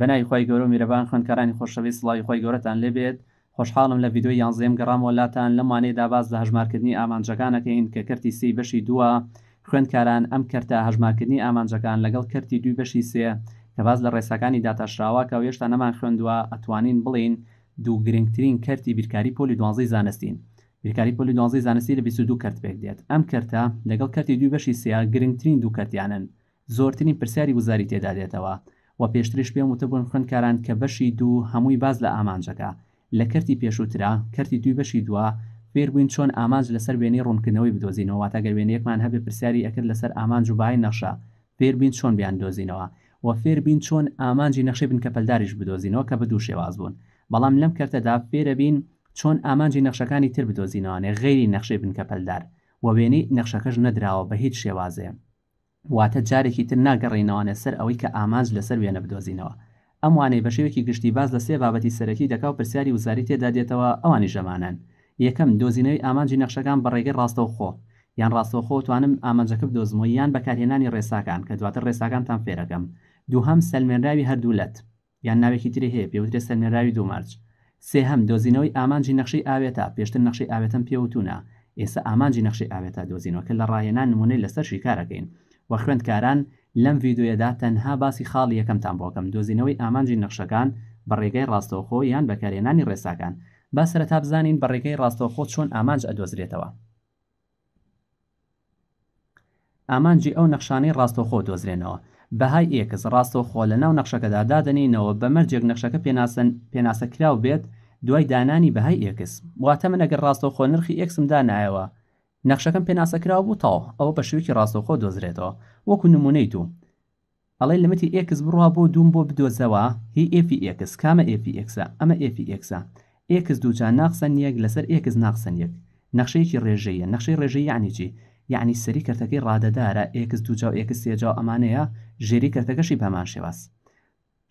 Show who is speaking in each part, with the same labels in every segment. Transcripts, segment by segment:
Speaker 1: بەنای خی گەورە و میرەبان خوندکارانی خۆشەوی سڵی خۆی گەورەتان لێبێت خۆشحاڵم لە یددیو یانزەیەم گەڕامەوە لاتان لەمانەیە داباز لە هەژمارکردنی ئامانجەکانەکەین کە کەرتی سی بەشی دووە خوێندکاران ئەم کەرتە هەژمارکردنی ئامانجەکان لەگەڵ کەرتی دوی بەشی سێ کە باز لە ڕێساکانی داتاشراوە کە هێشتا نەمان خوێندووە ئەتوانین بڵین دوو گرنگترین کەرتی بیرکاری پۆلی دوانزی زانستین. بیرکاری پۆلی دوانزی زانستی لە 22 کەرت پێک دێت ئەم کەرتە لەگەڵ کەرتی دوی بەشی سیا گرنگترین دوو کەرتیانن زۆرترین پرسیاری وزاری تێدا دێتەوە. و پێشترش پێم وتەبوون خوێندکاران کە بەشی دوو هەمووی باز لە ئامانجەکە لە کەرتی پێشووترا کەرتی دوی بەشی دووە فێر بووین چۆن ئامانج لەسەر وێنەی ڕوونکردنەوەی بدۆزینەوە تاگەر وێنەیەکمان هەبێ پرسیاری ئەکرد لەسەر ئامانج و باای نەخشە فێر بین چۆن بیان دۆزینەوە و فێر بین چۆن ئامانجی نەخشەی بن کەپەلداریش بدۆزینەوە کە بە دوو شێواز بوون بەڵام لەم کەرتەدا فێرە بین چۆن ئامانجی نەخشەکانی تر بدۆزینەوانێ غێری نەخشەی بن کەپەلدار و وێنەی نەخشەکەش نەدراوە بە هیچ شێوازێ واتە جارێکی تر ناگەڕێنەوەە سەر ئەوەی کە ئامانج لەسەر وێنە بدۆزینەوە ئەموانەی بە شێوەیەکی گشتی باز لە سێ بابەتی سەرەکی دەکا و پرسیاری وزاری تێدا دێتەوە ئەوانی ژەمانن یەکەم دۆزینەوەی ئامانجی نەخشەکان بە ڕێگەی ڕاستەوخۆ یان ڕاستەوخۆتوانم ئامانجەکە بدۆزمەوەیان بەکارهێنانی ڕێساکان کە دواتر ڕێساکانتان فێرەکەم دووهەم سەلمێنراوی هەردوولەت یان ناوێکی تری هەیە پێوترێ سەلمێنراوی دوومارچ سێهەم دۆزینەوەی ئامانجی نەخشی ئاوێتە پێشتر نەخشی ئاوێتم پێوتونە ئێستا ئامانجی نەخشی ئاوێتە دۆزینەوە کە لە ڕاهێنان نمونەی لەسەر شیکارەکەین و خوێندکاران لەم ڤیددیوەدا تەنها باسی خاڵی یەکەمتان بۆکەم دۆزینەوەی ئامانجی نەخشەکان بە ڕێگەی ڕاستەوخۆ یان بەکارێنانی ڕێساکان با سەرەتا بزانین بە ڕێگەی ڕاستەوخۆ چۆن ئامانج ئەدۆزرێتەوە ئامانجی ئەو نەخشانەی ڕاستەوخۆ دۆزرێنەوە بەهای ئێکس ڕاستەوخۆ لە ناو نەخشەکەدا دادەنینەوە بە مەرجێک نەخشەکە پێناسن پێناسەکرااو بێت دوای دانانی بەهای ئێکس واتە من ئەگەر ڕاستەوخۆ نرخی ئێکسم دانایەوە نەخشەکەم پێناسەکرا بوو تاو ئەوە بە شوێکی ڕاستەوخۆ دۆزرێتەوە وەکو نمونەی تو ئەڵێ لەمەتی ئکس بڕوا بۆ دوم بۆ بدۆزەوە هی ئFX کامە ئFX ئەمە ئFX ئکس دووچان ناخسەن یەک لەسەر ئکس ناخسەن یەک نەخشەیەکی ڕێژەیە نەخشەی ڕێژەی یانیجی یعنی سەری کەرتەکەی ڕادەدارە ئکس دوجا و ئکس سێجا ئەمانەیە ژێری کەرتەکەشی پەمان شێواز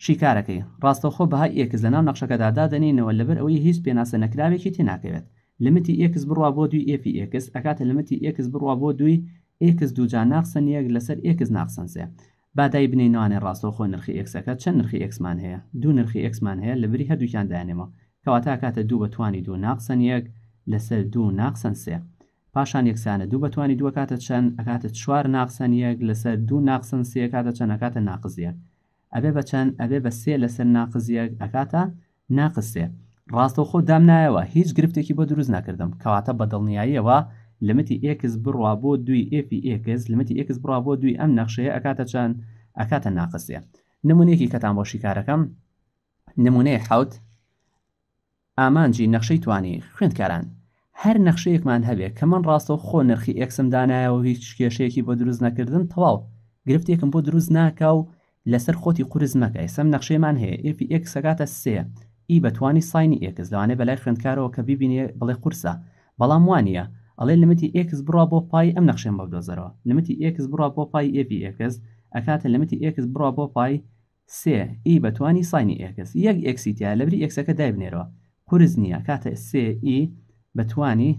Speaker 1: شیکارەکەی ڕاستەخۆ بەها ئێکز لەناو نەخشەکەدا دادەنینەوە لەبەر ئەوەی هیچ پێناسە نەکراوێکی تێناکەوێت لمتی ئکس بڕوا بۆ دوی ئفی ئکس ئەکاتە لەمەتی ئکس بڕوا بۆ دوی ئکس دوجا ناخسن یەک لەسەر ئکس ناخسەنسێ بادای بنینوانێ ڕاستەوخۆ نرخی ئکسەکە چەند نرخی ئکسمان هەیە دوو نرخی ئکسمان هەیە لە بری هەردووکیان دانێمەوە کەواتە کاتە دوو بەتوانی دوو ناخسن یەک لەسەر دوو ناخسن سێ پاشان یەکسانە دوو بەتوانی دووە کاتە چەند ئەکاتە چوار ناخسن یەک لەسەر دوو ناخسن سێ کاتە چەند ئەکاتە ناقزیە ئەبێ بە چەند ئەبێ بە سێ لەسەر ناقزیەک ئەکاتە ناقسێ. ڕاستەوخۆ دام نایەوە هیچ گرفتێکی بۆ دروست ناکردم کەواتە بەدڵنیاییەوە لەمەتی ئکس بڕوا بۆ دوی ئفی ئکس لەمەتی ئکس بڕوا بۆ دوی ئەم نەخشەیە ئەکاتە چەند ئەکاتە ناقسێ نمونێکی کەتان بۆ شیکارەکەم نمونەیە حوت ئامانجی نەخشەی توانی خوێندکاران هەر نەخشەیەکمان هەبێ کە من ڕاستەوە خۆ نرخی ئەکسم دانایەوە هیچ کێشەیەکی بۆ دروست نەکردن تەواو گرفتێکم بۆ دروست ناکاو لەسەر خۆتی قرز مەکە ئسم نەخشەیەمان هەیە ئفی ئکس سەگاتە سێ ئی بەتوانی ساینی ئێکس لەوانێ بەلای خوێندکارەوە کە ببینێ بڵێ قورسە بەڵام وانە ئەڵێ لەمەتی ئکس بڕوا بۆ پای ئەم نەخشێن بەدۆزەرەوە لەمەتی ئکس بڕوا بۆ پای ئپی ئکس ئەکاتە لەمەتی ئکس بڕوا بۆ پای سێ ئی بەتوانی ساینی ئکس یەک ئکسیتیا لەبری ئکسەکە دایبنێرەوە قرس نییە کاتە سێ ئی بەتوانی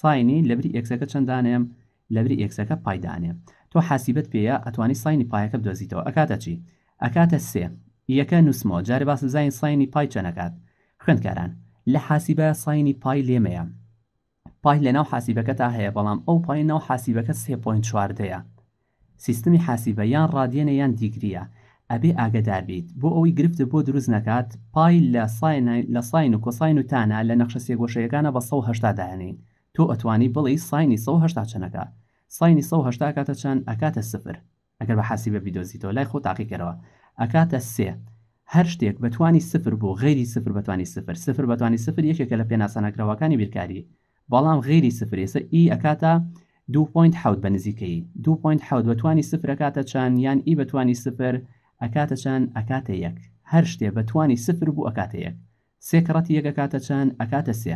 Speaker 1: ساینی لەبری ئکسەکە چەندانێم لەبری ئکسەکە پایدانێ تۆ حاسیبەت پێەیە ئەتوانی ساینی پایەکە بدۆزیتەوە ئەکاتە چی ئەکاتە سێ یەکە نووسمۆ جارێ باس بزانین ساینی پای چەنەکات خوێندکاران لە حاسیبە ساینی پای لێمەیە پای لە ناو حاسیبەکە تا هەیە بەڵام ئەو پای ناو حاسیبەکە سێ پوین چواردەیە سیستمی حاسیبە یان ڕادێنە یان دیگریە ئەبێ ئاگدار بیت بۆ ئەوی گرفت بۆ دروست نکات پای لە ساین و کۆساین و تانە لە نەخشە سێگۆشەیەەکانە بە ١هشتا داهێنین تۆ ئەتوانی بڵی ساینی ١هشتا چەنەکە ساینی ١هشتا کاتە چەند ئەکاتە سفر ئەگەر بە حاسی بە بیدۆزیتەوە لای خۆ تاقیکەرەوە ئەکاتە سێ هەر شتێک بەتوانی سفر بۆ غیری سفر بەتوانی سفر سفر بەتوانی سفر یەکێکە لە پێناسانەکراوەکانی بیرکاری بەڵام غیری سفر ێسە ئی ئەکاتە 2.7 بە نزیکەی 2.7 بەتوانی سفر ئەکاتە چان یان ئی بەتوانی سفر ئەکاتە چان ئەکاتە یەک هەر شتێ بەتوانی سفر بوو ئەکاتە یەک سێکڕەتی یەک ئەکاتە چان ئەکاتە سێ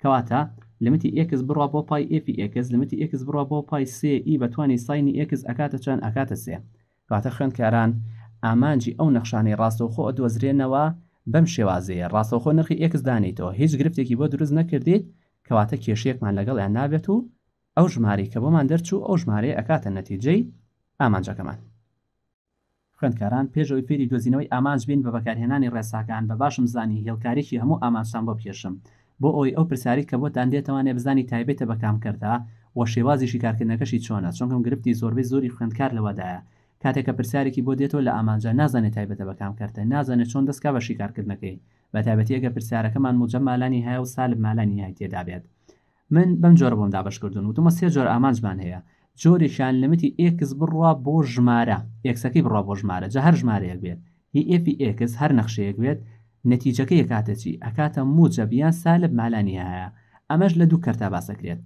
Speaker 1: کەواتە لمتی ئکس بڕوا بۆ پای ئف ئکس لمتی ئکس بڕوا بۆ پای سێ ئی بەتوانی ساینی ئکس ئەکاتە چان ئەکاتە سێ کاتە خوێندکاران ئامانجی ئەو نەخشانەی ڕاستەوخۆ دۆزرێنەوە بەم شێوازەیە ڕاستەوخۆ نرخی ئێکسدانیتەوە هیچ گرفتێکی بۆ دروست نەکردیت کەواتە کێشەیەکمان لەگەڵ یان نابێت و ئەو ژماری کە بۆمان دەرچوو ئەو ژمارەیە ئەکاتە نەتیجەی ئامانجەکەمان خوێندکاران پێشەوەی فێری دۆزینەوەی ئامانج بین بە بەکارهێنانی ڕێساکان بە باشم زانی هێڵکارێکی هەموو ئامانسان بۆ پێشم بۆ ئەوی ئەو پرسیاری کە بۆتان دێتوانێ بزانی تایبێتە بەکام کردە و شێوازیشی کارکردنەکەشی چۆنە چونکەم گرفتی زۆربەی زۆری خوێندکار لەوەدایە کاتێککە پرسیارێکی بۆ دێتەوە لە ئامانجا نازانێت تایبەتە بەکام کردە نازانێت چۆن دەستکە بە شیکارکردنەکەی بە تایبەتی ئەگە پرسیارەکەمان مجە مالانی هەیە و سالب مالانی های تێدابێت من بەم جۆرە بۆم دابشکردن وتمە سێ جۆر ئامانجمان هەیە جۆریشان لەمەتی ئکس بڕوا بۆ ژمارە یەکسەکەی بڕوا بۆ ژمارە جە هەر ژمارەیەک بێت هیFX هەر نەخشەیەک بێت نەتیجەکە یکاتەچی ئەکاتە موجە بیان سالب مالانی هەیە ئەمەش لە دوو کەرتا باسەکرێت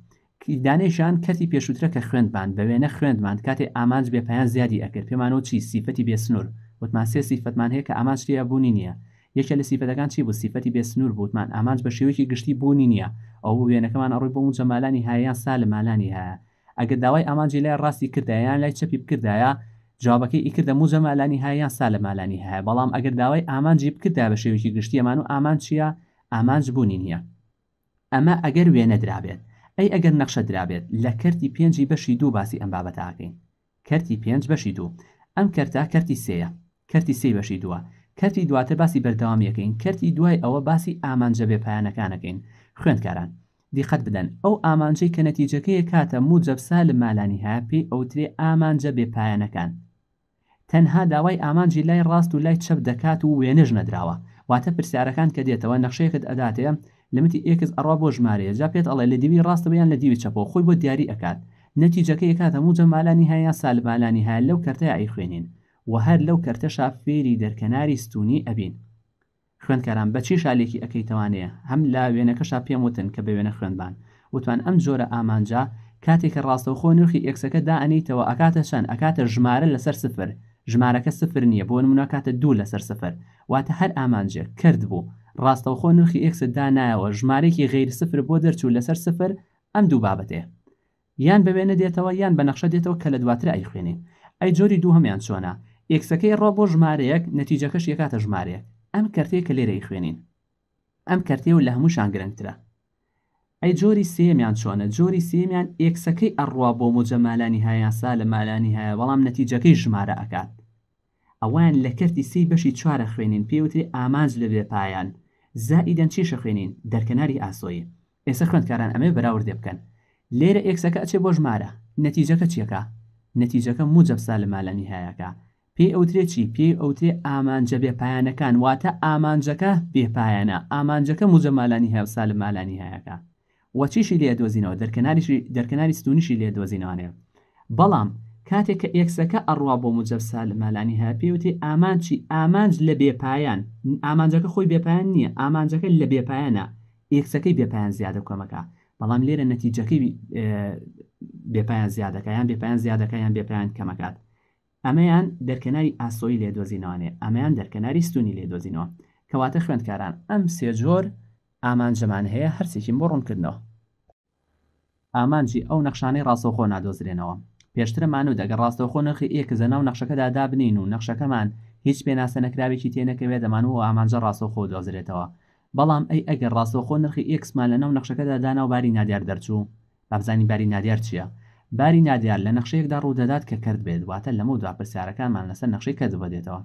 Speaker 1: دانێشان کەتی پێشوترە کە خوێندمان بە وێنە خوێندمان کاتێ ئامانج بێپیان زیادی ئەکرد پێمانەوە چی سیفەتی بێسنوور وتماسێ سیفەتمان هەیە کە ئامانج تێە بوونی نییە یەکە لە سیفەتەکان چی بوو سیفەتی بێسنوور بوتمان ئامانج بە شێوەیەکی گشتی بوونی نییە ئەو وێنەکەمان ئەڕووی بۆ جەمالانی هایان سا لە مالانی هەیە ئەگە داوای ئامانجی لای ڕاستی کردایان لای چپی بکردایە جوابەکەی ئیکردە موزە مالانی هەیە یان سا لە مالانی هەیە بەڵام ئەگەر داوای ئامانجی بکردا بە شێوەیەکی گشتیەمان و ئامان چییە ئامانج بوونی نییە ئەمە ئەگەر وێنە درابێت ئەی ئەگەر نەخشە درابێت لە کەرتی پێنجی بەشی دوو باسی ئەم بابەتاکەین کەرتی پێنج بەشی دوو ئەم کەرتا کەرتی سەیە کەرتی سێ بەشی دووە کەرتی دواتر باسی بەردەوامیەکەین کەرتی دوای ئەوە باسی ئامانجە بێپایانەکانەکەین خوێندکاران دیقەت بدەن ئەو ئامانجەی کە نەتیجەکەیە کاتە موجەبسا لە مالانی هاپی ئەوترێ ئامانجە بێپایانەکان تەنها داوای ئامانجی لای ڕاست و لای چەپ دەکات و وێنەژ نەدراوە واتە پرسیارەکان کە دێتەوە نەخشەیەکت ئەداتەیە لەمەتی ئێکس ئەڕوا بۆ ژمارەیە جا پێێت ئەڵێ لە دیوی ڕاستە بیان لە دیوی چەپۆ خۆی بۆ دیاری ئەکات نەتیجەکەی کات هەموو جەمالانی هەیە سالمالانی هەیە لەو کەرتەیە ئەیخوێنین و هەر لەو کەرتەشا فێری دەرکەناری ستونی ئەبین خوێندکاران بەچی شالێکی ئەەکەی توانەیە هەم لا وێنەکەشا پێم وتن کە بە وێنە خوێنبان وتوان ئەم جۆرە ئامانجا کاتێککە ڕاستەوخۆ نرخی ئەکسەکە دائنیتەوە ئەکاتە چەند ئەکاتە ژمارە لەسەر سفر ژمارەکە سفر نییە بۆ نمونە کاتە دوو لەسەر سفر واتە هەر ئامانجێ کرد بوو ڕاستەوخۆ نرخی ئکس دانایەوە ژمارێکی غیر سفر بۆ دەرچوو لەسەر سفر ئەم دوو بابەتێ یان بەوێنە دێتەوە یان بە نەخشە دێتەوە کە لە دواتر ئای خوێنین ئەی جۆری دوو هەمیان چۆنا ئێکسەکەی ڕۆ بۆ ژمارەیەک نەتیجەکەش یکاتە ژمارەیە ئەم کەرتەیە کە لێرەی خوێنین ئەم کەرتێ و لە هەمووشان گرنگترە ئەی جۆری سێمیان چۆنە جۆری سێمیان ئێکسەکەی ئەڕوا بۆ مجە مالانی هەیەسا لە مالانی هەیە بەڵام نەتیجەکەی ژمارە ئەکات ئەوان لە کەرتی سی بەشی چوارە خوێنین پێوتری ئامانج لە بێپایان زائیدەن چیشە خوێنین دەرکەناری ئاسۆیی ئێستا خوێندکاران ئەمێ بەراوردێ بکەن لێرە ئێکسەکە ئەچێ بۆ ژمارە نەتیجەکە چیەکە نەتیجەکە موجەبسا لە مالەنیهایەکە پێی ئەوترێ چی پێی ئەوترێ ئامانجە بێپایانەکان واتە ئامانجەکە بێپایانە ئامانجەکە موجەمالانی هێوسا لە مالانیهایەکە وەچیشی لێ دۆزینەوە دەرکناری دەرکناری ستونیشی لێ دۆزینانێ بەڵام کاتێک کە ئێکسەکە ئەڕوا بۆ مجەفسا لە مالانی هەیە پێوتی ئامانچی ئامانج لە بێپایان ئامانجەکە خۆی بێپایان نییە ئامانجەکە لە بێپایانە ئێکسەکەی بێپایان زیادە کۆمەکە بەڵام لێرە نەتیجەکەی بێپایان زیادەکەیان بێپایان زیادەکەیان بێپیان کەمەکات ئەمەیان دەرکناری ئاسۆی لێدۆزینەوەێ ئەمەیان دەرکناری ستونی لێدۆزینەوە کەواتە خوێندکاران ئەم سێجۆر ئامانجەمان هەیە هەرسێکی بۆ ڕوونکردنەوە ئامانجی ئەو نەخشانەی ڕاستۆخۆ نادۆزرێنەوە پێشترەمان و دەگە ڕاستەوخۆ نرخی ئێکزە ناو نەخشەکەدا دابنین و نەخشەکەمان هیچ پێناسە نەکراوێکی تێنەکەوێ دەمان و ئامانجە ڕاستەوخۆ دۆزرێتەوە بەڵام ئەی ئەگەر ڕاستەوخۆ نرخی ئکسمان لە ناو نەخشەکەدا داناوباری نادیار دەرچوو بابزانی باری نادیار چییە؟ باری نادیار لە نەخشەیەکدا ڕوودەدات کە کرد بێت واتە لەمە دواپرسیارەکانمان لەسەر نەخشەی کە دەبدێتەوە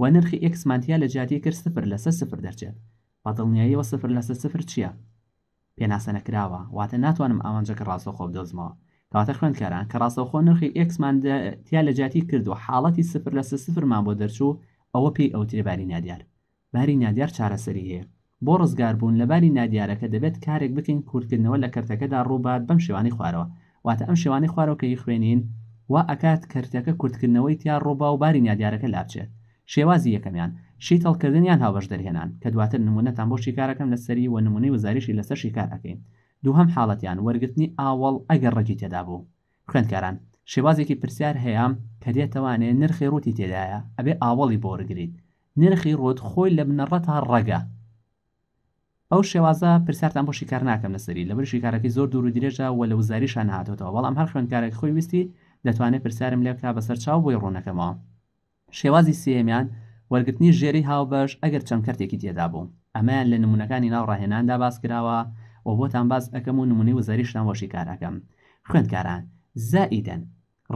Speaker 1: و نرخی ئکسمانتیا لە جااتی کرد سفر لەسەر سفر دەرچێت پاتڵنیاییەوە سفر لەسەر سفر چییە؟ پێناسە نەکراوە واتە ناتوانم ئامانجەکە ڕاستەخۆ بدۆزمەوە کاتە خوێندکاران کە ڕاستەخۆ نرخی ئەکسمان تیا لە جاتی کرد و حاڵەتی سفر لە سە سفرمان بۆ دەرچوو ئەوە پێی ئەو تێباری نادیار باری نادیار چارەسەری هەیە بۆ ڕزگاربوون لە باری نادیارەکە دەبێت کارێک بکەین کورتکردنەوە لە کەرتەکەدا ڕووبات بەم شێوانی خوارەوە واتە ئەم شێوانی خوارەوەکەی خوێنین وا ئەکات کەرتەکە کورتکردنەوەی تیا ڕووبا و باری نادیارەکە لابچێت شێوازی یەکەمیان شی تەڵکردنیان هاوبەش دەرهێنان کە دواتر نمونەتان بۆ شیکارەکەم لەسەری و نمونەی وزاریشی لەسەر شیکارەکەین دووهەم حاڵەتیان وەرگرتنی ئاوەڵ ئەگەر ڕێکی تێدا بوو خوێندکاران شێوازێکی پرسیار هەیە کە دێتوانێ نرخی ڕوتی تێدایە ئەبێ ئاوەڵی بۆرگیت نرخی ڕۆت خۆی لە بنەڕەتە ڕەگە ئەو شێوازە پرسیارتان بۆ شیکار ناکەم لەسەری لە بەر شیکارەکەی زۆر دوور و درێژە و لە وزاریشان هاتوتەوە بەڵام هەر خوێندکارێک خۆی ویستی دەتوانێت پرسیارم لێ بکە بەسەر چاو بۆی ڕوونەکەمەوە شێوازی سێمیان وەرگرتنی ژێری هاوبەش ئەگەر چەند کەرتێکی تێدا بوو ئەمایان لە نمونونەکانی ناوڕاهێناندا باس کراوە و بۆتان باز ئەەکەم و نمونی وەزاریشتان وەشی کارەکەم خوێندکاران زائیدەن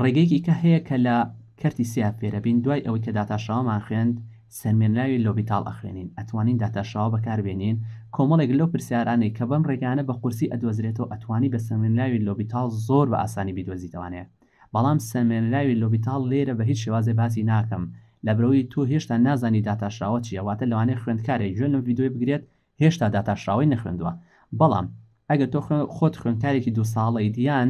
Speaker 1: ڕێگەیەکی کە هەیە کە لە کەرتی سیا فێرەبین دوای ئەوەی کە داتاشاوامان خوێند سەرمێنراوی لۆبیتال ئەخوێنین ئەتوانین داتاشاوا بەکاربێنین کۆمەڵێک لۆ پرسیارانەی کە بەم ڕێگانە بە قورسی ئەدۆزرێتەوە ئەتوانی بە سەرمێنراوی لۆبیتال زۆر بە ئاسانی بیدۆزیتوانێ بەڵام سەرمێنراوی لۆبیتال لێرە بە هیچ شێوازێ باسی ناکەم لەبرەوەی تۆ هێشتا نازانی داتاشراوە چیەواتە لەوانەیە خوێندکارێک گوێن لەم یددیوی بگرێت هێشتا داتاشراوی نەخوێندووە بەڵام ئەگەر تۆ خۆت خوێنکارێکی دو ساڵی دییان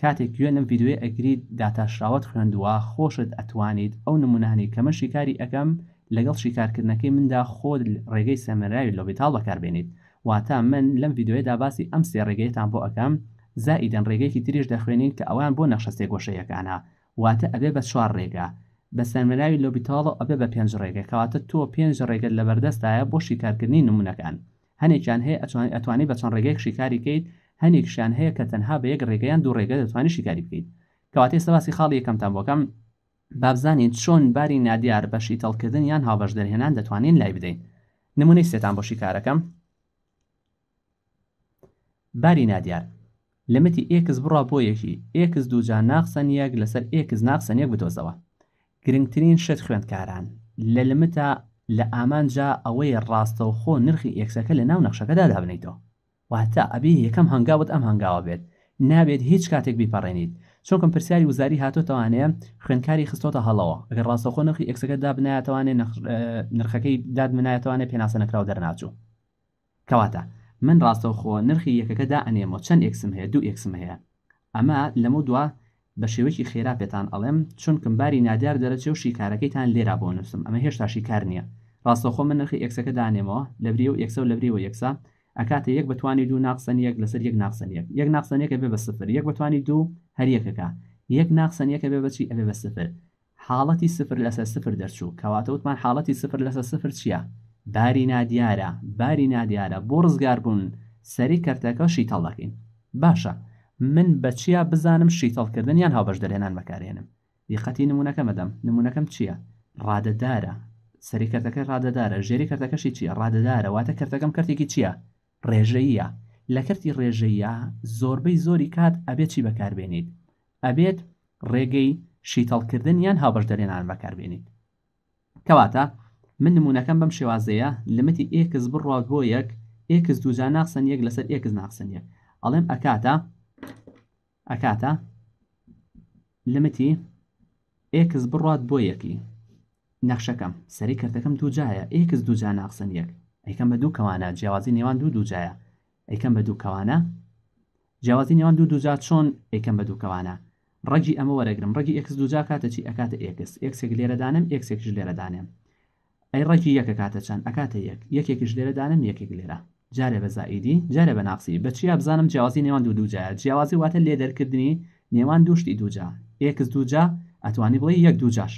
Speaker 1: کاتێک گوێنم یددیوێ ئەگری داتاشراوت خوێندووە خۆشت ئەتوانیت ئەو نمونانی کەمە شیکاری ئەەکەم لەگەڵ شیکارکردنەکەی مندا خۆت ڕێگەی سەمەراوی لۆبیتال بەکاربێنیت واتە من لەم یددیوێدا باسی ئەم سێ ڕێگەیتان بۆ ئەەکەم زائیدەن ڕێگەیەکی تریش دەخوێنین کە ئەوان بۆ نەخشەستێ گۆشەیەکانە واتە ئەبێ بە چوار ڕێگە بە سەرمەراوی لۆبیتاڵە ئەبێ بە پێنج ڕێگە کەواتە تۆ پێنج ڕێگەت لەبەردەستایە بۆ شیکارکردنی نمونونەکان هەنێکیان هەیە ئەتوانانی بە چەند ڕێگەیەک شیکاری بکەیت هەنێکشان هەیە کە تەنها بە یەک ڕێگەیان دوو ڕێگە دەتوانانی شیکاری بکەیت کەواتێ سەواسی خاڵی یەکەمتان بۆکەم بابزانین چۆن باری نادیار بەشی تەڵکردن یان هاوبەش دەرهێنان دەتوانین لای بدەین نمونەی سێتان بۆ شیکارەکەم باری نادیار لەمەتی ئێکس بڕا بۆ یەکی ئێکس دووجان ناخسەن یەک لەسەر ئێکس ناخسەن یەک بدۆزەوە گرنگترین شت خوێندکاران لە لەمەتە لە ئامانجا ئەوەیە ڕاستەوخۆ نرخی ئێکسەکە لە ناو نەخشەکەدا دابنیتەوە واتە ئەبێ یەکەم هەنگاوت ئەم هەنگاوە بێت نابێت هیچ کاتێک بیپەڕێنیت چونکم پرسیاری وزاری هاتوتەوانەیە خوێندکاری خستۆتە هەڵەوە ئەگەر ڕاستەخۆ نرخی ئەکسەکە دابنایەتوانێت نرخەکەی دادمنایەتوانێت پێناسەنەکراو دەرناچوو کەواتە من ڕاستەوخۆ نرخی یەکەکەدا ئەنێمە چەند ئەکسم هەیە دوو ئەکسم هەیە ئەمە لەمە دووە بە شێوەیەکی خێرا پێتان ئەڵێم چونکم باری نادار دەرەچێ و شیکارەکەیتان لێرا بۆ نووسم ئەمە هێشتا شیکار نییە ڕاستەخۆ من نرخی ئەکسەکە دانێمەوە لەبری و یەکسە و لەبریەوە یەکسا ئەکاتە یەک بتوانانی دوو ناقسەن یەک لەسەر یەک ناقسەنیەک یەک ناقسەنیەکە بێ بە سفر یەک بتوانانی دوو هەریەکەکە یەک ناقسەنیەکە بێ بچی ئەبێ بە سفر حاڵەتی سفر لەسەر سفر دەرچوو کەواتەوتمان حاڵەتی سفر لەسەر سفر چییە؟ باری نادیارە باری نادیارە بۆ ڕزگار بوون سەری کەرتەکە شیتەڵ دەکەین باشە من بەچیا بزانم شیتەڵکردن یان هاوبەش دەلێنان بەکارێنم دیقەتی نمونونەکە مەدەم نمونونەکەم چییە؟ ڕادەدارە سەری کردەکە ڕادەدارە ژێری کردەکەشی چیە ڕادەدارە واتە کردەکەم کردێکی چییە ڕێژەیە لە کردی ڕێژەیە زۆربەی زۆری کات ئەبێت چی بەکاربێنیت ئەبێت ڕێگەی شیتەڵکردن یان هاوبەش دەرێنان بەکاربێنیت کەواتە من نمونونەکەم بەم شێوازەیە لمتی ئێکس بڕوا بۆ یەک ئێکس دوجان ناخسن یەک لەسەر ئێکس ناخسن یەک ئەڵێم ئەکاتە ئەکاتە لمتی ئێکس بڕات بۆ یەکی نەخشەکەم سەری کردەکەم دووجایە ئێکس دووجان ناقسن یەک ئەیکەم بە دوو کەوانە جیاوازی نێوان دوو دووجایە ئەیکەم بە دوو کەوانە جیاوازی نێوان دوو دووجا چۆن ئەیکەم بە دوو کەوانە ڕەگی ئەمە وەرەگرم ڕگی ئەکس دووجا کاتە چی ئەکاتە ئێکس ئەکسێک لێرەدانم ئەکسێکش لێرەدانێم ئەی ڕێکی یەکە کاتە چەند ئەکاتە یەک یەکێکیش لێرەدانم یەکێک لێرە جارێ بە زائیدی جارێ بە ناقسی بەچی بزانم جیاوازی نێوان دوو دووجایە جیاوازی واتە لێ دەرکردنی نێوان دوشتی دووجا ئێکس دووجا ئەتوانی بڵێ یەک دووجاش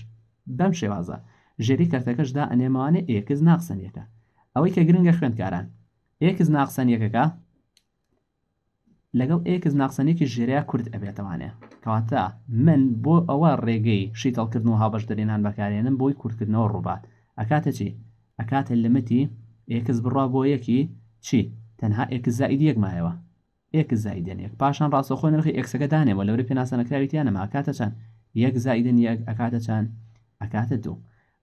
Speaker 1: بەم شێوازە ژێری کەرتەکەشدا ئەنێمانێ ئێکز ناقسەنیەکە ئەوەی کە گرنگە خوێندکاران ئێکز ناقسەنیەکەکە لەگەڵ ئێکز ناقسەنێکی ژێریا کورد ئەبێتوانێ کەواتە من بۆ ئەوە ڕێگەی شیتەڵکردن و هاوبەش دەرێنان بەکارێنم بۆی کورتکردنەوە ڕووبات ئەکاتە چی ئەکاتە لەمەتی ئێکز بڕوا بۆ یەکی چی تەنها ئێکز زائید یەکمایەوە ئێک زایدن یەک پاشان ڕاستەخۆ نرخی ئەکسەکە دانێەوە لەوری پێناسەنەکراویتیانەمە ئەکاتە چەند یەک زایدن یەک ئەکاتە چەند ئەکاتە دوو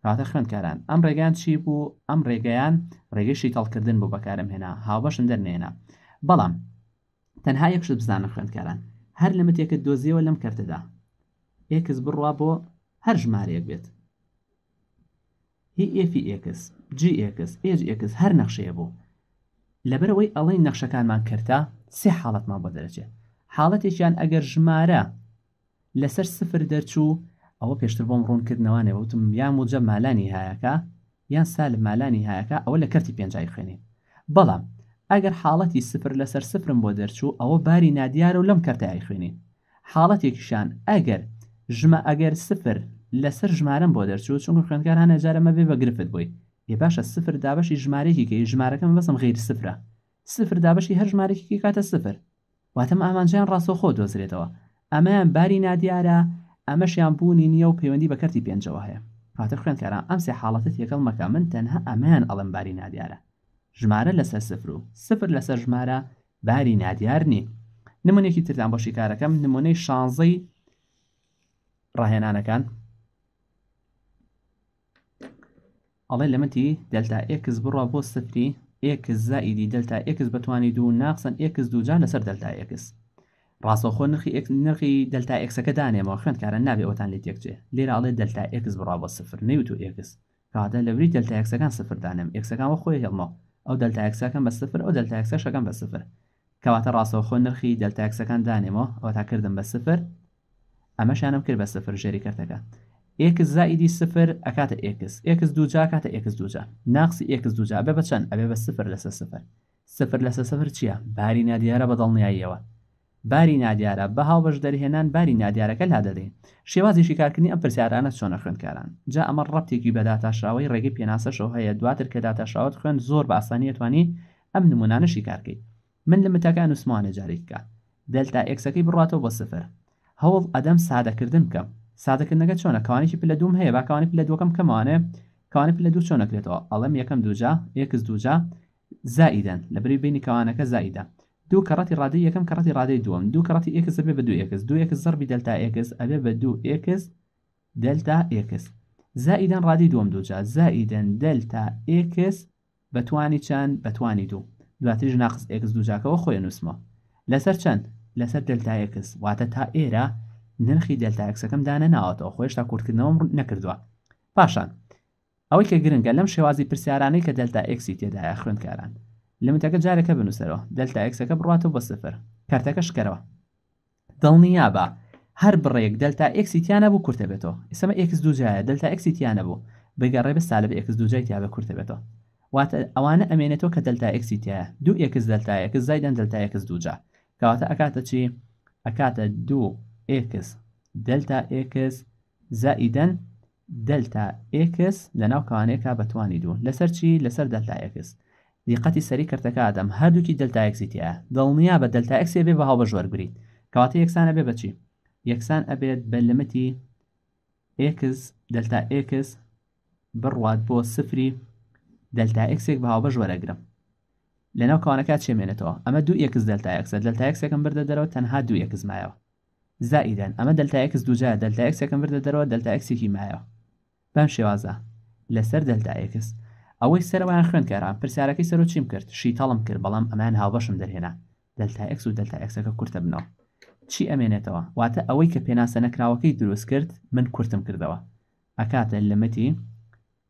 Speaker 1: ڕاتە خوێندکاران ئەم ڕێگان چی بوو ئەم ڕێگەیان ڕێگەشی تەڵکردن بۆ بەکارم هێنا هاوبەشم دەرنێنا بەڵام تەنها یەکشت بزانە خوێندکاران هەر لە متێکە دۆزیەوە لەم کرددا ئێکس بڕوا بۆ هەر ژمارەیەک بێت هیFی ئکس جیکس ئێجکس هەر نەخشەیە بوو لەبەرەوەی ئەڵەی نەخشەکانمان کردتا سێ حاڵەتمان بۆ دەرەچێت حاڵەتێکیان ئەگەر ژمارە لەسەر سفر دەرچوو ئەوە پێشتر بۆم ڕوون کردنەوانێ وتم یان وجە مالانی هایەکە یان سال مالانی هایەکە ئەوە لە کەرتی پێنجایی خوێنێ بەڵام ئەگەر حاڵەتی سفر لەسەر سفرم بۆ دەرچوو ئەوە باری نادیارە و لەم کەرتایی خوێنێ حاڵەتێکیشان ئەگەر ژمە ئەگەر سفر لەسەر ژمارم بۆ دەرچوو چونکە خوێندکار هەنە جارەمە بێ بە گرفت بووی ێ باشە سفر دابشی ژمارەێکی کە ژمارەکەم بەسم غیر سفرە سفر دابشی هەر ژمارەێکی کاتە سفر واتەم ئامانجیان ڕاستۆخۆ دۆزرێتەوە ئەمەیان باری نادیارە ئەمەشیان بوونی نییە و پەیوەندی بە کەتی پێنجەوە هەیە هاتە خوێندکاران ئەمسێ حاڵەتت یەکەڵ مەکە من تەنها ئەمەیان ئەڵمباری نادیارە ژمارە لەسەر سفر و سفر لەسەر ژمارە باری نادیار نی نمونێکی تردان بۆشی کارەکەم نمونەی شانزەی ڕاهێنانەکان ئەڵێ لەمەتی دەلتا ئکس بڕە بۆ سفری ئکس زائیدی دەلتا ئکس بتوانانی دوو ناقسن ئکس دووجار لەسەر دەلتا ئکس ڕاستەخۆ نرخی نرخی دەلتا ئەکسەکە دانێمەوە خوێندکارە نابێ ئەوتان لێ تێکچێ لێرە ئاڵێ دەلتا ئکس بڕاوە سفر نەیوت و ئکس کاتە لەوری دەلتا ئەکسەکان سفردانم ئەکسەکانەوە خۆی هێڵمەوە ئەو دەلتا ئەکسەکەم بە سفر ئەو دەلتا ئەکسە شەکەم بە سفر کەواتە ڕاستەخۆ نرخی دەلتا ئەکسەکان دانێمەوە ئەو تا کردم بە سفر ئەمەشانم کرد بە سفر ژێری کردەکە ئکس زائیدی سفر ئەکاتە ئکس ئکس دوجا کاتە ئکس دوجا ناقسی ئکس دوجا بێ بەچەند ئەبێ بە سفر لەسەر سفر سفر لەسەر سفر چییە؟ باری نادیارە بەدڵنیاییەوە باری نادیارە بە هاوبەش دەرهێنان باری نادیارەکە لا دەدێ شێوازیشی کارکردنی ئەم پرسیارانە چۆنە خوێندکاران جا ئەمە ڕەتێکی بە داتاشراوەی ڕێگەی پێناسەشەوە هەیە دواتر کە داتاشراوت خوێن زۆر بە ئاسانیتوانی ئەم نمونانەشی کارکەیت من لە متەکان وسمانە جارێککە دەلتا ئەکسەکەی بڕاتەوە بۆ سفر هەوڵ ئەدەم سادەکردن بکەم سادەکردنەکە چۆنە کاوانێکی پلە دووم هەیە باکانی پلە دووەکەم کەمانێ کاوانی پلە دوو چۆنەکرێتەوە ئەڵم یەکەم دووجا یەکس دووجا زائیدەن لە بری بینی کاوانەکە زائیدە دوو کەڕەتی ڕادی یەکەم کەڕەتی ڕادەی دووەم دوو کەڕەتی ئکس ئەبێ بە دوو ئکس دوو ئکس زەربی دەلتا ئکس ئەبێ بە دوو ئکس دەلتا ئکس زائیدەن ڕادی دووەم دووجا زائیدەن دەلتا ئکس بەتوانی چەند بەتوانی دوو دواتریش ناقص ئکس دووجاکەوە خۆی نووسمە لەسەر چەند لەسەر دەلتا ئکس واتە تا ئێرە نرخی دەلتا ئەکسەکەم دانە ناوەتەوە خۆشتا کورتکردنەوەم نەکردووە پاشان ئەوەی کە گرنگە لەم شێوازی پرسیارانەی کە دەلتا ئکسی تێدایە خوێندکاران لە متەکە جارەکە بنووسەرەوە دەلتا ئەکسەکە بڕاتەوە بە سفر کارتەکە شکەرەوە دڵنیا بە هەر بڕێک دەلتا ئەکسیتیانە بوو کورتە بێتەوە ئێسمە ئکس دوجایە دەلتا ئەکسیتیانە بوو بگەڕێ بە سالب ئکس دوجای تیا بە کورتە بێتەوە واتە ئەوانە ئەمێنێتەوە کە دەلتا ئەکسیتیە دوو ئکس دەلتا ئەکس زایدەن دەلتا ئەکس دوجا کەواتە ئەکاتە چی ئەکاتە دوو ئکس دەلتا ئکس زائیدەن دەلتا ئکس لە ناو کاوانەیەکە بەتوانی دوو لەسەر چی لەسەر دەلتا ئکس دیقەتی سەری کردەکە ئادەم هەردووکی دلتاەکسیتیە دڵنیا بە دلتاەکسێ بێ بە هاو بە ژۆر بریت کەواتە یەکسانە بێ بچی یەکسان ئەبێت بە لەمەتی ئکس دلتا ئکس بڕوات بۆ سفری دلتا ئکسێک بە هاو بە ژوەرەگرم لەناو کەوانەکە چێمێنێتەوە ئەمە دوو یەکس دلتا ئەکسە دلتا ئەکسەکەم بردە دەرەوە تەنها دوو یەکس مایەوە زائیدەن ئەمە دلتا ئەکس دوجار دلتا ئەکسەکەم بردە دەرەوە دلتا ئەکسێکی مایەوە پێم شێوازە لەسەر دلتا ئکس ئەوەی سەرەوەیان خوێندکاران پرسیارەکەی سەر و چیم کرد شی تاڵم کرد بەڵام ئەمان هاوبەشم دەرهێنا دەلتا ئەکس و دەلتا ئەکسەکە کورتە بنەوە چی ئەمێنێتەوە واتە ئەوەی کە پێناسە نەکراوەکەی دروست کرد من کورتم کردەوە ئەکاتە لەمەتی